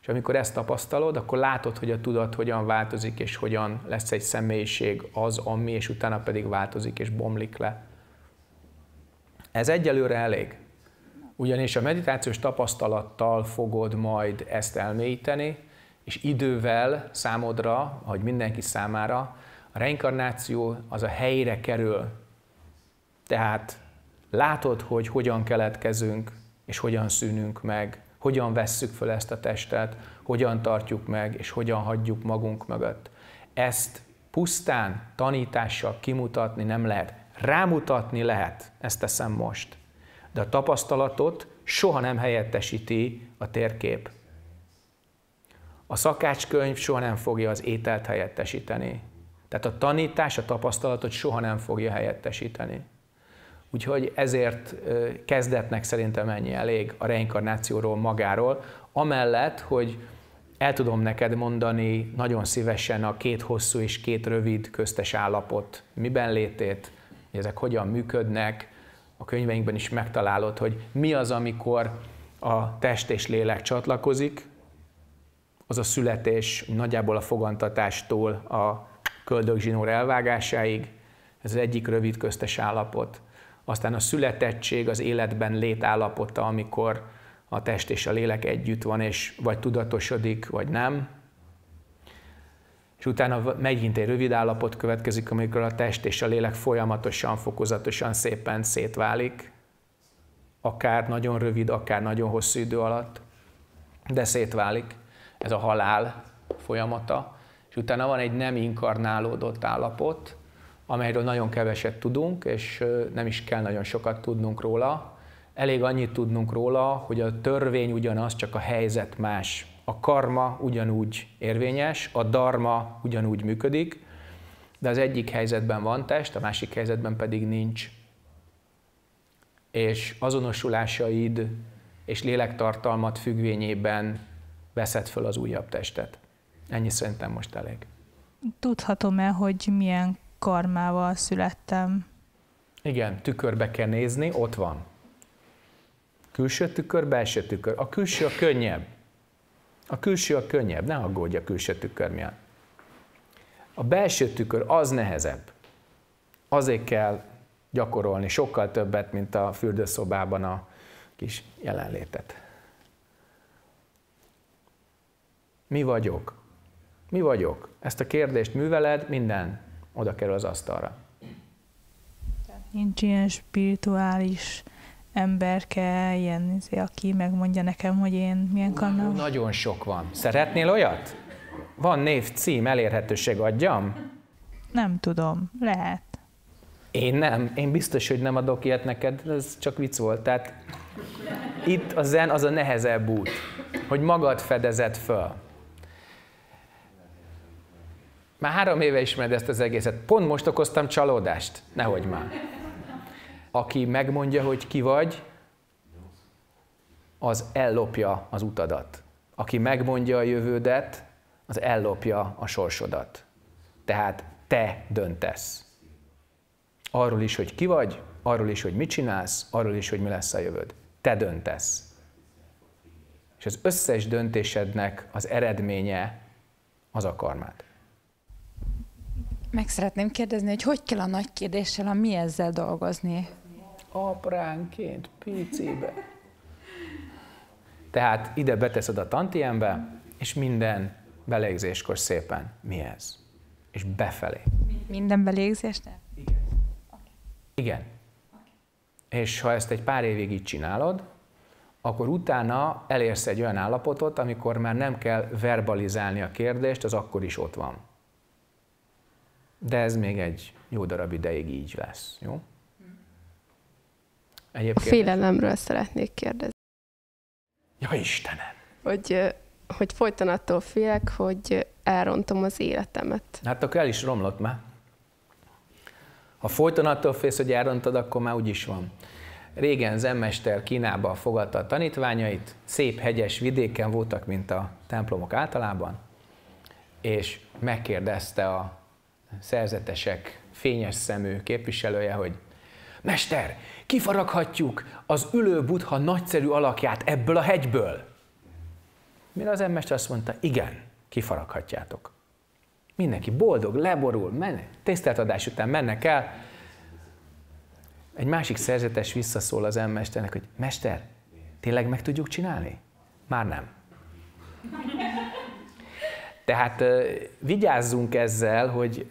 És amikor ezt tapasztalod, akkor látod, hogy a tudat hogyan változik, és hogyan lesz egy személyiség az, ami, és utána pedig változik, és bomlik le. Ez egyelőre elég. Ugyanis a meditációs tapasztalattal fogod majd ezt elmélyíteni, és idővel számodra, ahogy mindenki számára, a reinkarnáció az a helyére kerül, tehát látod, hogy hogyan keletkezünk, és hogyan szűnünk meg, hogyan vesszük föl ezt a testet, hogyan tartjuk meg, és hogyan hagyjuk magunk mögött. Ezt pusztán tanítással kimutatni nem lehet. Rámutatni lehet, ezt teszem most. De a tapasztalatot soha nem helyettesíti a térkép. A szakácskönyv soha nem fogja az ételt helyettesíteni. Tehát a tanítás a tapasztalatot soha nem fogja helyettesíteni. Úgyhogy ezért kezdetnek szerintem ennyi elég a reinkarnációról magáról, amellett, hogy el tudom neked mondani nagyon szívesen a két hosszú és két rövid köztes állapot miben létét, hogy ezek hogyan működnek, a könyveinkben is megtalálod, hogy mi az, amikor a test és lélek csatlakozik, az a születés nagyjából a fogantatástól a köldögzsinór elvágásáig, ez az egyik rövid köztes állapot aztán a születettség, az életben létállapota, amikor a test és a lélek együtt van, és vagy tudatosodik, vagy nem. És utána megint egy rövid állapot következik, amikor a test és a lélek folyamatosan, fokozatosan, szépen szétválik, akár nagyon rövid, akár nagyon hosszú idő alatt, de szétválik. Ez a halál folyamata. És utána van egy nem inkarnálódott állapot, amelyről nagyon keveset tudunk, és nem is kell nagyon sokat tudnunk róla. Elég annyit tudnunk róla, hogy a törvény ugyanaz, csak a helyzet más. A karma ugyanúgy érvényes, a dharma ugyanúgy működik, de az egyik helyzetben van test, a másik helyzetben pedig nincs. És azonosulásaid és lélektartalmat függvényében veszed föl az újabb testet. Ennyi szerintem most elég. Tudhatom-e, hogy milyen karmával születtem. Igen, tükörbe kell nézni, ott van. Külső tükör, belső tükör. A külső a könnyebb. A külső a könnyebb, ne aggódj a külső tükör miatt. A belső tükör az nehezebb. Azért kell gyakorolni sokkal többet, mint a fürdőszobában a kis jelenlétet. Mi vagyok? Mi vagyok? Ezt a kérdést műveled minden oda kerül az asztalra. Nincs ilyen spirituális emberke, ilyen, izé, aki megmondja nekem, hogy én milyen kannam. Nagyon sok van. Szeretnél olyat? Van név, cím, elérhetőség, adjam? Nem tudom, lehet. Én nem, én biztos, hogy nem adok ilyet neked, ez csak vicc volt. Tehát itt a zen az a nehezebb út, hogy magad fedezed föl. Már három éve ismered ezt az egészet. Pont most okoztam csalódást. Nehogy már. Aki megmondja, hogy ki vagy, az ellopja az utadat. Aki megmondja a jövődet, az ellopja a sorsodat. Tehát te döntesz. Arról is, hogy ki vagy, arról is, hogy mit csinálsz, arról is, hogy mi lesz a jövőd. Te döntesz. És az összes döntésednek az eredménye az a karmád. Meg szeretném kérdezni, hogy hogy kell a nagy kérdéssel, a mi ezzel dolgozni? Apránként, picibe. Tehát ide beteszed a tantiembe, és minden belégzéskor szépen mi ez? És befelé. Minden belégzésnél? Igen. Okay. Igen. Okay. És ha ezt egy pár évig így csinálod, akkor utána elérsz egy olyan állapotot, amikor már nem kell verbalizálni a kérdést, az akkor is ott van de ez még egy jó darab ideig így lesz, jó? Hm. Egyébként... A félelemről szeretnék kérdezni. Ja, Istenem! Hogy, hogy folyton attól félek, hogy elrontom az életemet. Hát akkor el is romlott már. Ha folyton attól félsz, hogy elrontod, akkor már is van. Régen zenmester Kínába fogadta a tanítványait, szép hegyes vidéken voltak, mint a templomok általában, és megkérdezte a szerzetesek, fényes szemű képviselője, hogy Mester, kifaraghatjuk az ülő butha nagyszerű alakját ebből a hegyből. Mire az emmester azt mondta, igen, kifaraghatjátok. Mindenki boldog, leborul, menne. tiszteltadás után mennek el. Egy másik szerzetes visszaszól az emmesternek, hogy Mester, tényleg meg tudjuk csinálni? Már nem. Tehát vigyázzunk ezzel, hogy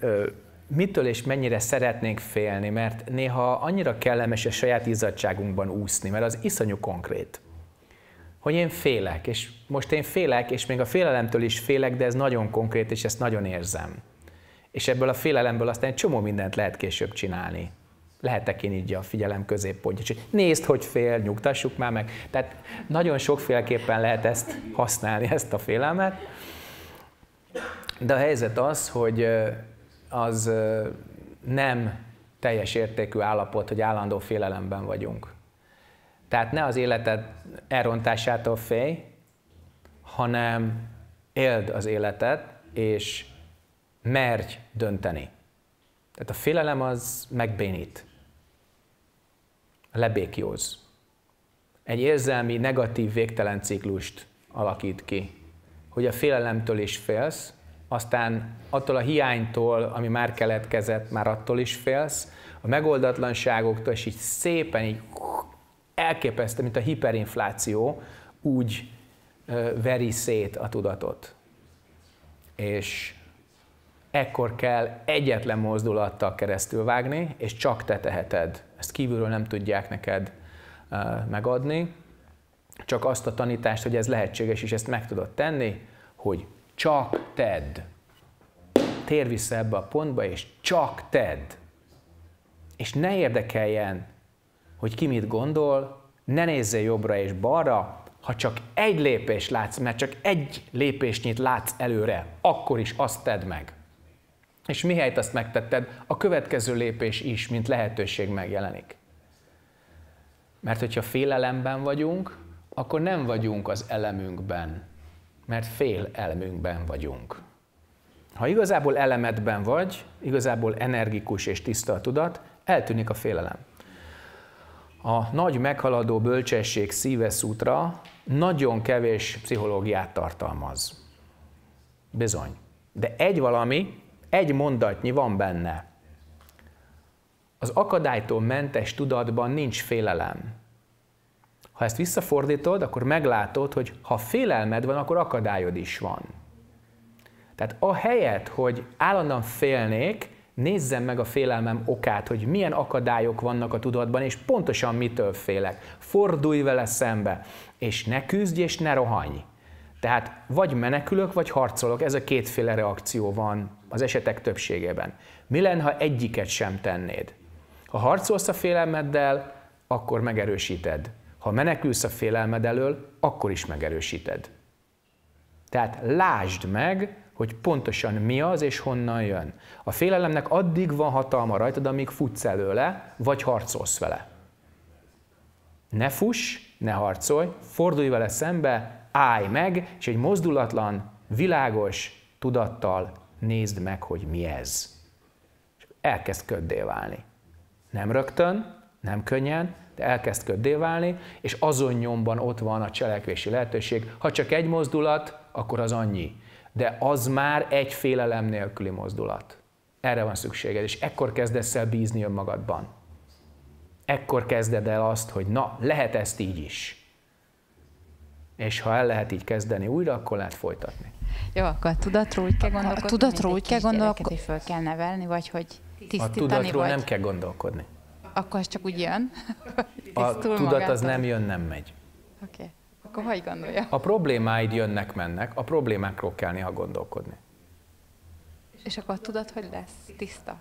mitől és mennyire szeretnénk félni, mert néha annyira kellemes a saját izzadságunkban úszni, mert az iszonyú konkrét. Hogy én félek, és most én félek, és még a félelemtől is félek, de ez nagyon konkrét, és ezt nagyon érzem. És ebből a félelemből aztán egy csomó mindent lehet később csinálni. Lehetek én így a figyelem középpontja. hogy nézd, hogy fél, nyugtassuk már meg. Tehát nagyon sokféleképpen lehet ezt használni, ezt a félelmet. De a helyzet az, hogy az nem teljes értékű állapot, hogy állandó félelemben vagyunk. Tehát ne az életed elrontásától félj, hanem éld az életet, és merj dönteni. Tehát a félelem az megbénít, lebékjóz. Egy érzelmi, negatív, végtelen ciklust alakít ki hogy a félelemtől is félsz, aztán attól a hiánytól, ami már keletkezett, már attól is félsz, a megoldatlanságoktól, és így szépen így elképesztő, mint a hiperinfláció, úgy veri szét a tudatot. És ekkor kell egyetlen mozdulattal keresztül vágni, és csak te teheted. Ezt kívülről nem tudják neked megadni csak azt a tanítást, hogy ez lehetséges, és ezt meg tudod tenni, hogy csak tedd. Tér vissza ebbe a pontba, és csak tedd. És ne érdekeljen, hogy ki mit gondol, ne nézze jobbra és balra, ha csak egy lépés látsz, mert csak egy lépésnyit látsz előre, akkor is azt tedd meg. És mihelyt azt megtetted, a következő lépés is, mint lehetőség megjelenik. Mert hogyha félelemben vagyunk, akkor nem vagyunk az elemünkben, mert fél elmünkben vagyunk. Ha igazából elemedben vagy, igazából energikus és tiszta a tudat, eltűnik a félelem. A nagy meghaladó bölcsesség szíveszútra nagyon kevés pszichológiát tartalmaz. Bizony. De egy valami, egy mondatnyi van benne. Az akadálytól mentes tudatban nincs félelem. Ha ezt visszafordítod, akkor meglátod, hogy ha félelmed van, akkor akadályod is van. Tehát a helyet, hogy állandóan félnék, nézzem meg a félelmem okát, hogy milyen akadályok vannak a tudatban, és pontosan mitől félek. Fordulj vele szembe, és ne küzdj, és ne rohanj. Tehát vagy menekülök, vagy harcolok, ez a kétféle reakció van az esetek többségében. Mi lenne, ha egyiket sem tennéd? Ha harcolsz a félelmeddel, akkor megerősíted ha menekülsz a félelmed elől, akkor is megerősíted. Tehát lásd meg, hogy pontosan mi az és honnan jön. A félelemnek addig van hatalma rajtad, amíg futsz előle, vagy harcolsz vele. Ne fuss, ne harcolj, fordulj vele szembe, állj meg, és egy mozdulatlan, világos tudattal nézd meg, hogy mi ez. És elkezd köddé válni. Nem rögtön, nem könnyen, te elkezd köddé válni, és azon nyomban ott van a cselekvési lehetőség. Ha csak egy mozdulat, akkor az annyi. De az már egy félelem nélküli mozdulat. Erre van szükséged, és ekkor kezdesz el bízni önmagadban. Ekkor kezded el azt, hogy na, lehet ezt így is és ha el lehet így kezdeni újra, akkor lehet folytatni. Jó, akkor a tudatról úgy kell gondolkodni, a tudatról úgy kell gondolkodni, hogy föl kell nevelni, vagy hogy tisztítani. A tudatról vagy... nem kell gondolkodni akkor ez csak úgy jön? a tudat az nem jön, nem megy. Oké. Okay. Akkor hogy gondolja? A problémáid jönnek, mennek, a problémákról kell néha gondolkodni. És akkor a tudat hogy lesz? Tiszta?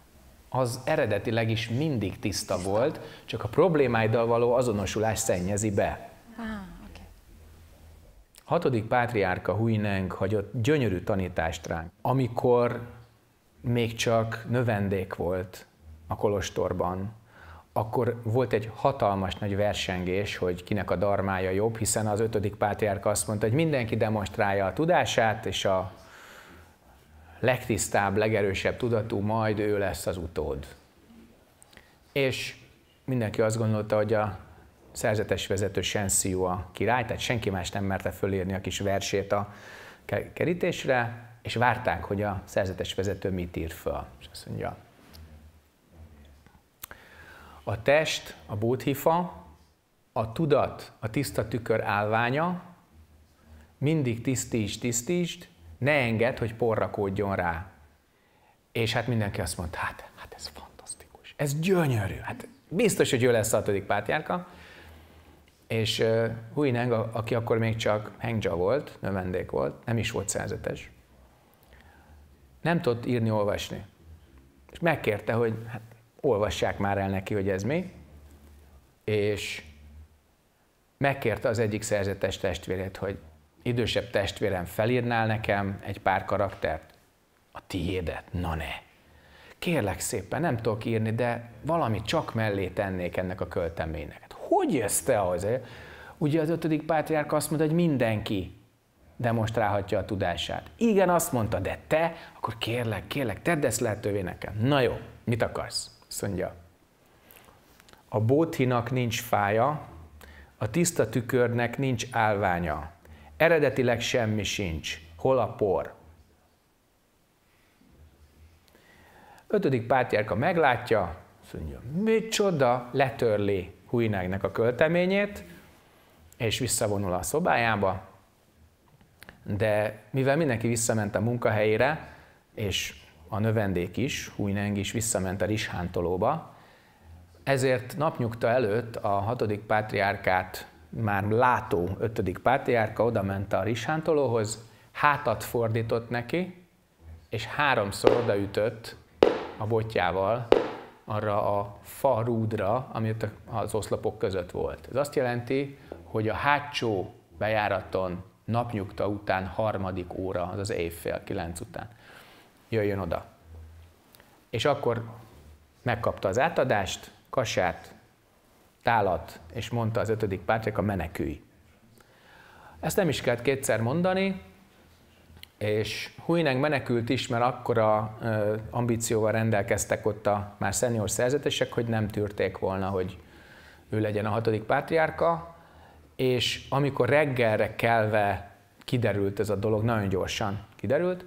Az eredetileg is mindig tiszta, tiszta. volt, csak a problémáiddal való azonosulás szennyezi be. Ah, okay. Hatodik pátriárka Huineng hagyott gyönyörű tanítást ránk. Amikor még csak növendék volt a kolostorban, akkor volt egy hatalmas nagy versengés, hogy kinek a darmája jobb, hiszen az ötödik pátriárka azt mondta, hogy mindenki demonstrálja a tudását, és a legtisztább, legerősebb tudatú, majd ő lesz az utód. És mindenki azt gondolta, hogy a szerzetes vezető Shensiu a király, tehát senki más nem merte fölírni a kis versét a kerítésre, és várták, hogy a szerzetes vezető mit ír föl. És azt mondja, a test, a bódhifa, a tudat, a tiszta tükör állványa, mindig tisztítsd, tisztítsd, ne engedd, hogy porrakódjon rá. És hát mindenki azt mondta, hát, hát ez fantasztikus, ez gyönyörű, hát biztos, hogy ő lesz a hatodik pártjárka. És uh, Hui Neng, aki akkor még csak hengja volt, növendék volt, nem is volt szerzetes, nem tudott írni, olvasni. És megkérte, hogy hát olvassák már el neki, hogy ez mi, és megkérte az egyik szerzetes testvérét, hogy idősebb testvérem, felírnál nekem egy pár karaktert? A tiédet? Na ne! Kérlek szépen, nem tudok írni, de valami csak mellé tennék ennek a költeménynek. Hát hogy jössz te az? Ugye az ötödik pátriárka azt mondta, hogy mindenki demonstrálhatja a tudását. Igen, azt mondta, de te, akkor kérlek, kérlek, tedd ezt lehetővé nekem. Na jó, mit akarsz? Azt mondja, a bóthinak nincs fája, a tiszta tükörnek nincs álványa. Eredetileg semmi sincs. Hol a por? Ötödik pártjárka meglátja, azt mondja, micsoda, letörli Huinágnek a költeményét, és visszavonul a szobájába, de mivel mindenki visszament a munkahelyére, és a növendék is, Hújneng is visszament a rishántolóba, ezért napnyugta előtt a hatodik pátriárkát már látó ötödik pátriárka odament a rishántolóhoz, hátat fordított neki, és háromszor odaütött a botjával arra a fa rúdra, ami az oszlopok között volt. Ez azt jelenti, hogy a hátsó bejáraton napnyugta után harmadik óra, az az évfél, kilenc után jöjjön oda. És akkor megkapta az átadást, kasát, tálat, és mondta az ötödik pártják a menekülj. Ezt nem is kellett kétszer mondani, és Huineng menekült is, mert akkora ambícióval rendelkeztek ott a már szenior szerzetesek, hogy nem tűrték volna, hogy ő legyen a hatodik pátriárka, és amikor reggelre kelve kiderült ez a dolog, nagyon gyorsan kiderült,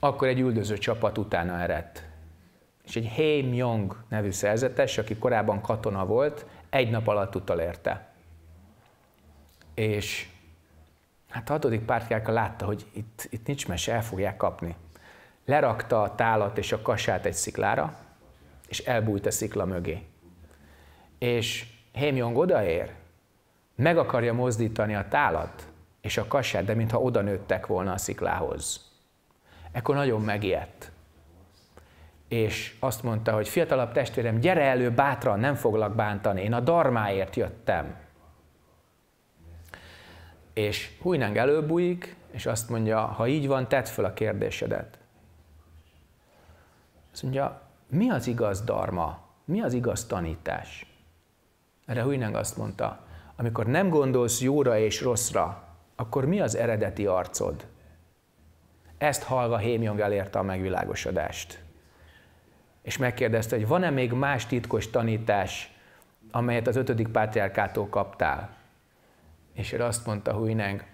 akkor egy üldöző csapat utána eredt. És egy Hé Myong nevű szerzetes, aki korábban katona volt, egy nap alatt utalérte. És hát a hatodik pártjárka látta, hogy itt, itt nincs mese, el fogják kapni. Lerakta a tálat és a kasát egy sziklára, és elbújt a szikla mögé. És Myong odaér, meg akarja mozdítani a tálat és a kasát, de mintha oda nőttek volna a sziklához. Ekkor nagyon megijedt. És azt mondta, hogy fiatalabb testvérem, gyere elő bátran, nem foglak bántani, én a darmáért jöttem. És Hujnang előbújik, és azt mondja, ha így van, tedd fel a kérdésedet. Azt mondja, mi az igaz darma? Mi az igaz tanítás? Erre Hujnang azt mondta, amikor nem gondolsz jóra és rosszra, akkor mi az eredeti arcod? Ezt hallva Hémjong elérte a megvilágosodást. És megkérdezte, hogy van-e még más titkos tanítás, amelyet az ötödik pátriárkától kaptál? És ő azt mondta Huineng,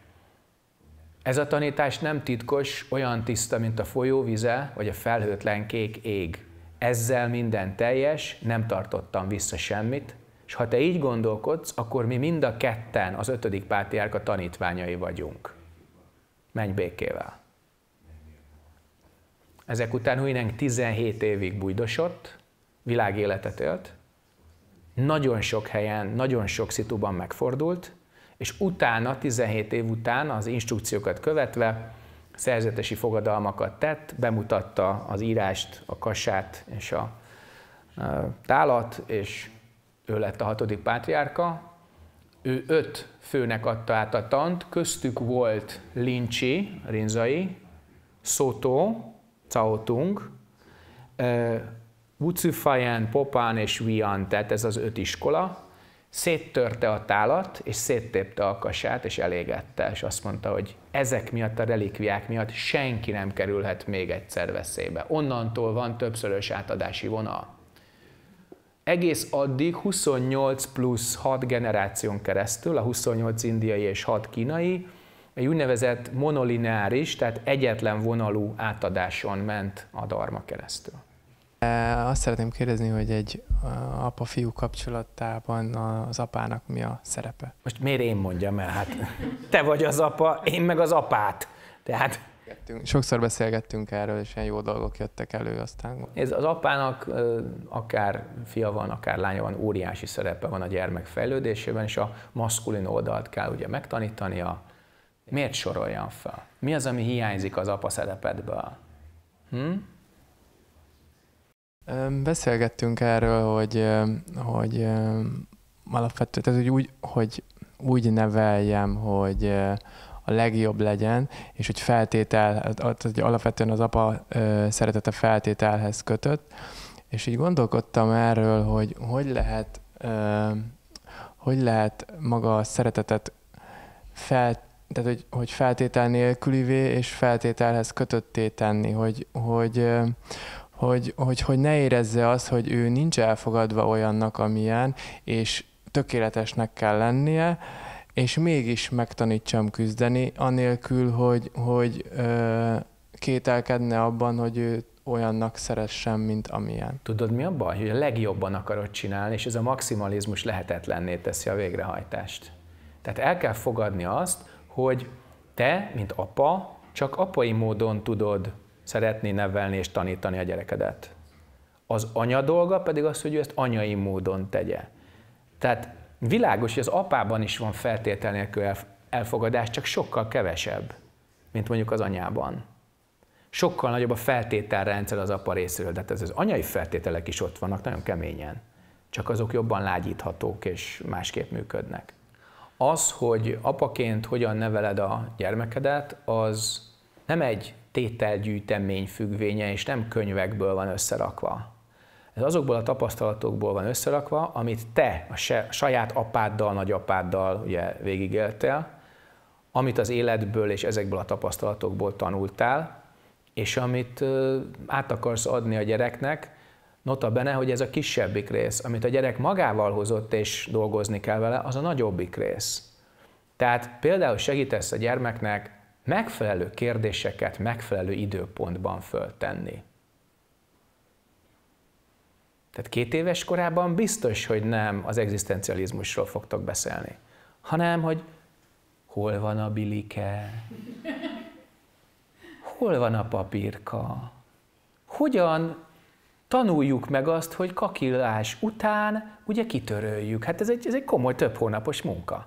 ez a tanítás nem titkos, olyan tiszta, mint a folyóvize, vagy a felhőtlen kék ég. Ezzel minden teljes, nem tartottam vissza semmit, és ha te így gondolkodsz, akkor mi mind a ketten az ötödik pátriárka tanítványai vagyunk. Menj békével! Ezek után Huineng 17 évig bujdosott, világéletet élt, nagyon sok helyen, nagyon sok szituban megfordult, és utána, 17 év után az instrukciókat követve szerzetesi fogadalmakat tett, bemutatta az írást, a kasát és a tálat, és ő lett a hatodik pátriárka. Ő öt főnek adta át a tant, köztük volt Lincsi, Rinzai, Szótó, caotung, Tung, Popán és Wian, tehát ez az öt iskola, széttörte a tálat, és széttépte a kasát, és elégette, és azt mondta, hogy ezek miatt, a relikviák miatt senki nem kerülhet még egyszer veszélybe. Onnantól van többszörös átadási vonal. Egész addig 28 plusz 6 generáción keresztül, a 28 indiai és 6 kínai, egy úgynevezett monolineáris, tehát egyetlen vonalú átadáson ment a darma keresztül. E, azt szeretném kérdezni, hogy egy e, apa-fiú kapcsolatában az apának mi a szerepe? Most miért én mondjam el? Hát te vagy az apa, én meg az apát. Tehát Sokszor beszélgettünk erről, és ilyen jó dolgok jöttek elő aztán. Ez az apának e, akár fia van, akár lánya van, óriási szerepe van a gyermek fejlődésében, és a maszkulin oldalt kell ugye megtanítani a Miért soroljam fel? Mi az, ami hiányzik az apa szerepedből? Hm? Beszélgettünk erről, hogy, hogy alapvetően tehát, hogy úgy, hogy úgy neveljem, hogy a legjobb legyen, és hogy feltétel, hogy alapvetően az apa szeretete feltételhez kötött, és így gondolkodtam erről, hogy hogy lehet, hogy lehet maga a szeretetet feltételhez tehát hogy, hogy feltétel nélkülivé és feltételhez kötötté tenni, hogy, hogy, hogy, hogy, hogy ne érezze azt, hogy ő nincs elfogadva olyannak, amilyen, és tökéletesnek kell lennie, és mégis megtanítsam küzdeni, anélkül, hogy, hogy ö, kételkedne abban, hogy ő olyannak szeressen, mint amilyen. Tudod, mi a baj? Hogy a legjobban akarod csinálni, és ez a maximalizmus lehetetlenné teszi a végrehajtást. Tehát el kell fogadni azt, hogy te, mint apa, csak apai módon tudod szeretni, nevelni és tanítani a gyerekedet. Az anya dolga pedig az, hogy ő ezt anyai módon tegye. Tehát világos, hogy az apában is van feltétel nélkül elfogadás, csak sokkal kevesebb, mint mondjuk az anyában. Sokkal nagyobb a feltételrendszer az apa részéről, de hát ez az anyai feltételek is ott vannak nagyon keményen, csak azok jobban lágyíthatók és másképp működnek. Az, hogy apaként hogyan neveled a gyermekedet, az nem egy tételgyűjtemény függvénye, és nem könyvekből van összerakva. Ez azokból a tapasztalatokból van összerakva, amit te a saját apáddal, nagyapáddal ugye, végigéltél, amit az életből és ezekből a tapasztalatokból tanultál, és amit át akarsz adni a gyereknek, Nota bene, hogy ez a kisebbik rész, amit a gyerek magával hozott és dolgozni kell vele, az a nagyobbik rész. Tehát például segítesz a gyermeknek megfelelő kérdéseket megfelelő időpontban föltenni. Tehát két éves korában biztos, hogy nem az egzisztencializmusról fogtok beszélni, hanem, hogy hol van a bilike, hol van a papírka, hogyan tanuljuk meg azt, hogy kakillás után ugye kitöröljük. Hát ez egy, ez egy komoly több hónapos munka.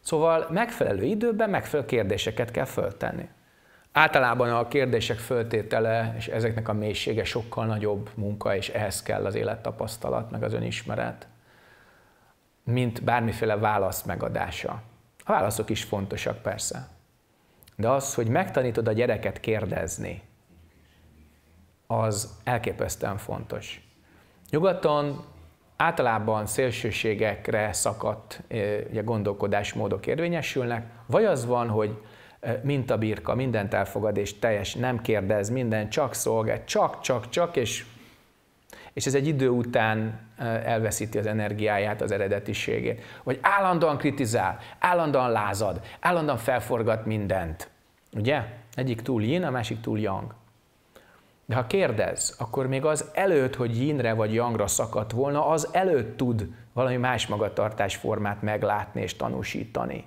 Szóval megfelelő időben megfelelő kérdéseket kell föltenni. Általában a kérdések föltétele és ezeknek a mélysége sokkal nagyobb munka, és ehhez kell az élettapasztalat, meg az önismeret, mint bármiféle válasz megadása. A válaszok is fontosak persze. De az, hogy megtanítod a gyereket kérdezni, az elképesztően fontos. Nyugaton általában szélsőségekre szakadt ugye, gondolkodásmódok érvényesülnek, vagy az van, hogy mint a birka, mindent elfogad és teljes, nem kérdez, minden csak szolgál, csak, csak, csak, és, és ez egy idő után elveszíti az energiáját, az eredetiségét. Vagy állandóan kritizál, állandóan lázad, állandóan felforgat mindent. Ugye? Egyik túl yin, a másik túl yang. De ha kérdez, akkor még az előtt, hogy yinre vagy jangra szakadt volna, az előtt tud valami más magatartásformát meglátni és tanúsítani.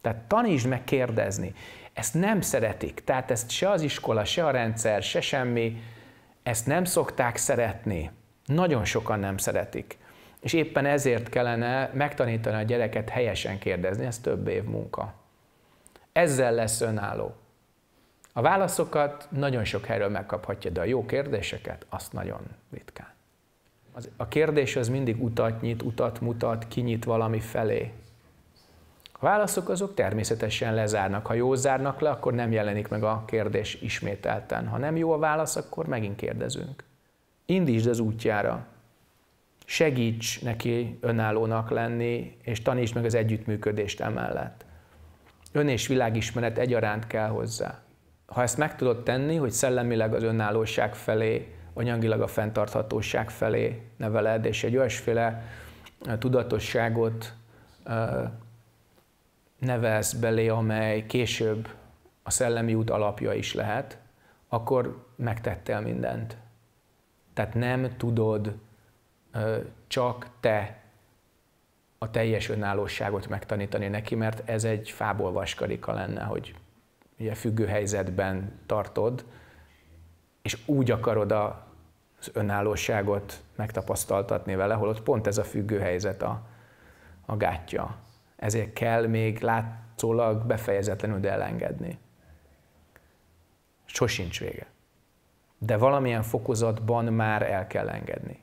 Tehát tanítsd meg kérdezni. Ezt nem szeretik, tehát ezt se az iskola, se a rendszer, se semmi, ezt nem szokták szeretni. Nagyon sokan nem szeretik. És éppen ezért kellene megtanítani a gyereket helyesen kérdezni, ez több év munka. Ezzel lesz önálló. A válaszokat nagyon sok helyről megkaphatja, de a jó kérdéseket azt nagyon ritkán. Az, a kérdés az mindig utat nyit, utat mutat, kinyit valami felé. A válaszok azok természetesen lezárnak. Ha jó zárnak le, akkor nem jelenik meg a kérdés ismételten. Ha nem jó a válasz, akkor megint kérdezünk. Indítsd az útjára. Segíts neki önállónak lenni, és tanítsd meg az együttműködést emellett. Ön és világismeret egyaránt kell hozzá ha ezt meg tudod tenni, hogy szellemileg az önállóság felé, anyagilag a fenntarthatóság felé neveled, és egy olyasféle tudatosságot nevelsz belé, amely később a szellemi út alapja is lehet, akkor megtettél mindent. Tehát nem tudod csak te a teljes önállóságot megtanítani neki, mert ez egy fából vaskarika lenne, hogy ugye függő helyzetben tartod, és úgy akarod a, az önállóságot megtapasztaltatni vele, holott pont ez a függő helyzet a, a gátja. Ezért kell még látszólag befejezetlenül de elengedni. Sosincs vége. De valamilyen fokozatban már el kell engedni.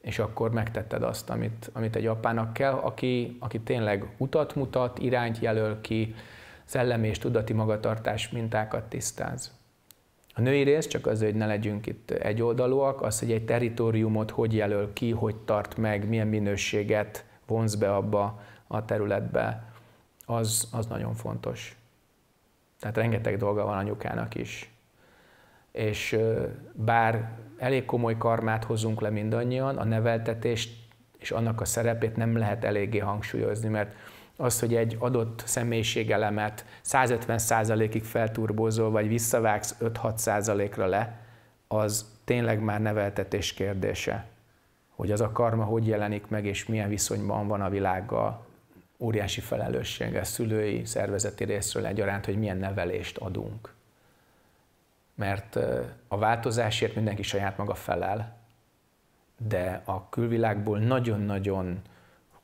És akkor megtetted azt, amit, amit egy apának kell, aki, aki tényleg utat mutat, irányt jelöl ki, szellemi és tudati magatartás mintákat tisztáz. A női rész csak az, hogy ne legyünk itt egyoldalúak, az, hogy egy teritoriumot hogy jelöl ki, hogy tart meg, milyen minőséget vonz be abba a területbe, az, az nagyon fontos. Tehát rengeteg dolga van anyukának is. És bár elég komoly karmát hozunk le mindannyian, a neveltetést és annak a szerepét nem lehet eléggé hangsúlyozni, mert az, hogy egy adott személyiségelemet 150%-ig felturbózol, vagy visszavágsz 5-6%-ra le, az tényleg már neveltetés kérdése, hogy az a karma hogy jelenik meg, és milyen viszonyban van a világgal. Óriási felelőssége szülői, szervezeti részről egyaránt, hogy milyen nevelést adunk. Mert a változásért mindenki saját maga felel, de a külvilágból nagyon-nagyon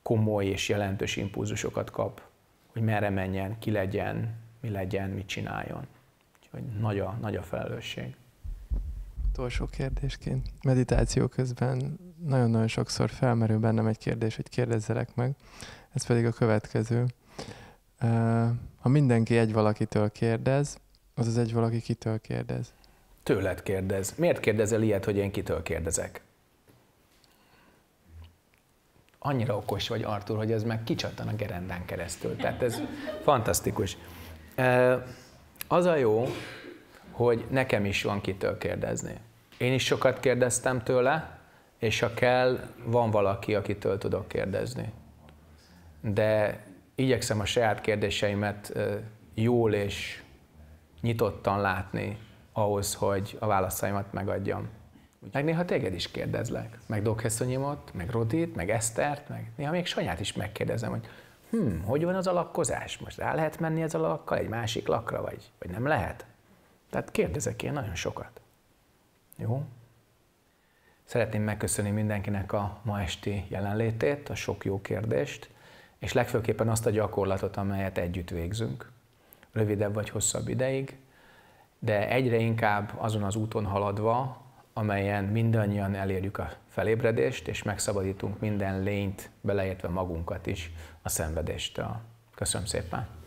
komoly és jelentős impulzusokat kap, hogy merre menjen, ki legyen, mi legyen, mit csináljon. Úgyhogy nagy a, nagy a felelősség. Utolsó kérdésként. Meditáció közben nagyon-nagyon sokszor felmerül bennem egy kérdés, hogy kérdezzelek meg. Ez pedig a következő. Ha mindenki egy valakitől kérdez, az az egy valaki kitől kérdez? Tőled kérdez. Miért kérdezel ilyet, hogy én kitől kérdezek? annyira okos vagy, Artur, hogy ez meg kicsattan a gerendán keresztül. Tehát ez fantasztikus. Az a jó, hogy nekem is van kitől kérdezni. Én is sokat kérdeztem tőle, és ha kell, van valaki, akitől tudok kérdezni. De igyekszem a saját kérdéseimet jól és nyitottan látni ahhoz, hogy a válaszaimat megadjam. Meg néha téged is kérdezlek, meg Dokheszonyimot, meg Rodit, meg Esztert, meg néha még Sanyát is megkérdezem, hogy hm, hogy van az a lakkozás? Most rá lehet menni ez a lakkal egy másik lakra, vagy, vagy nem lehet? Tehát kérdezek én nagyon sokat. Jó? Szeretném megköszönni mindenkinek a ma esti jelenlétét, a sok jó kérdést, és legfőképpen azt a gyakorlatot, amelyet együtt végzünk. Rövidebb vagy hosszabb ideig, de egyre inkább azon az úton haladva, amelyen mindannyian elérjük a felébredést, és megszabadítunk minden lényt, beleértve magunkat is a szenvedéstől. Köszönöm szépen!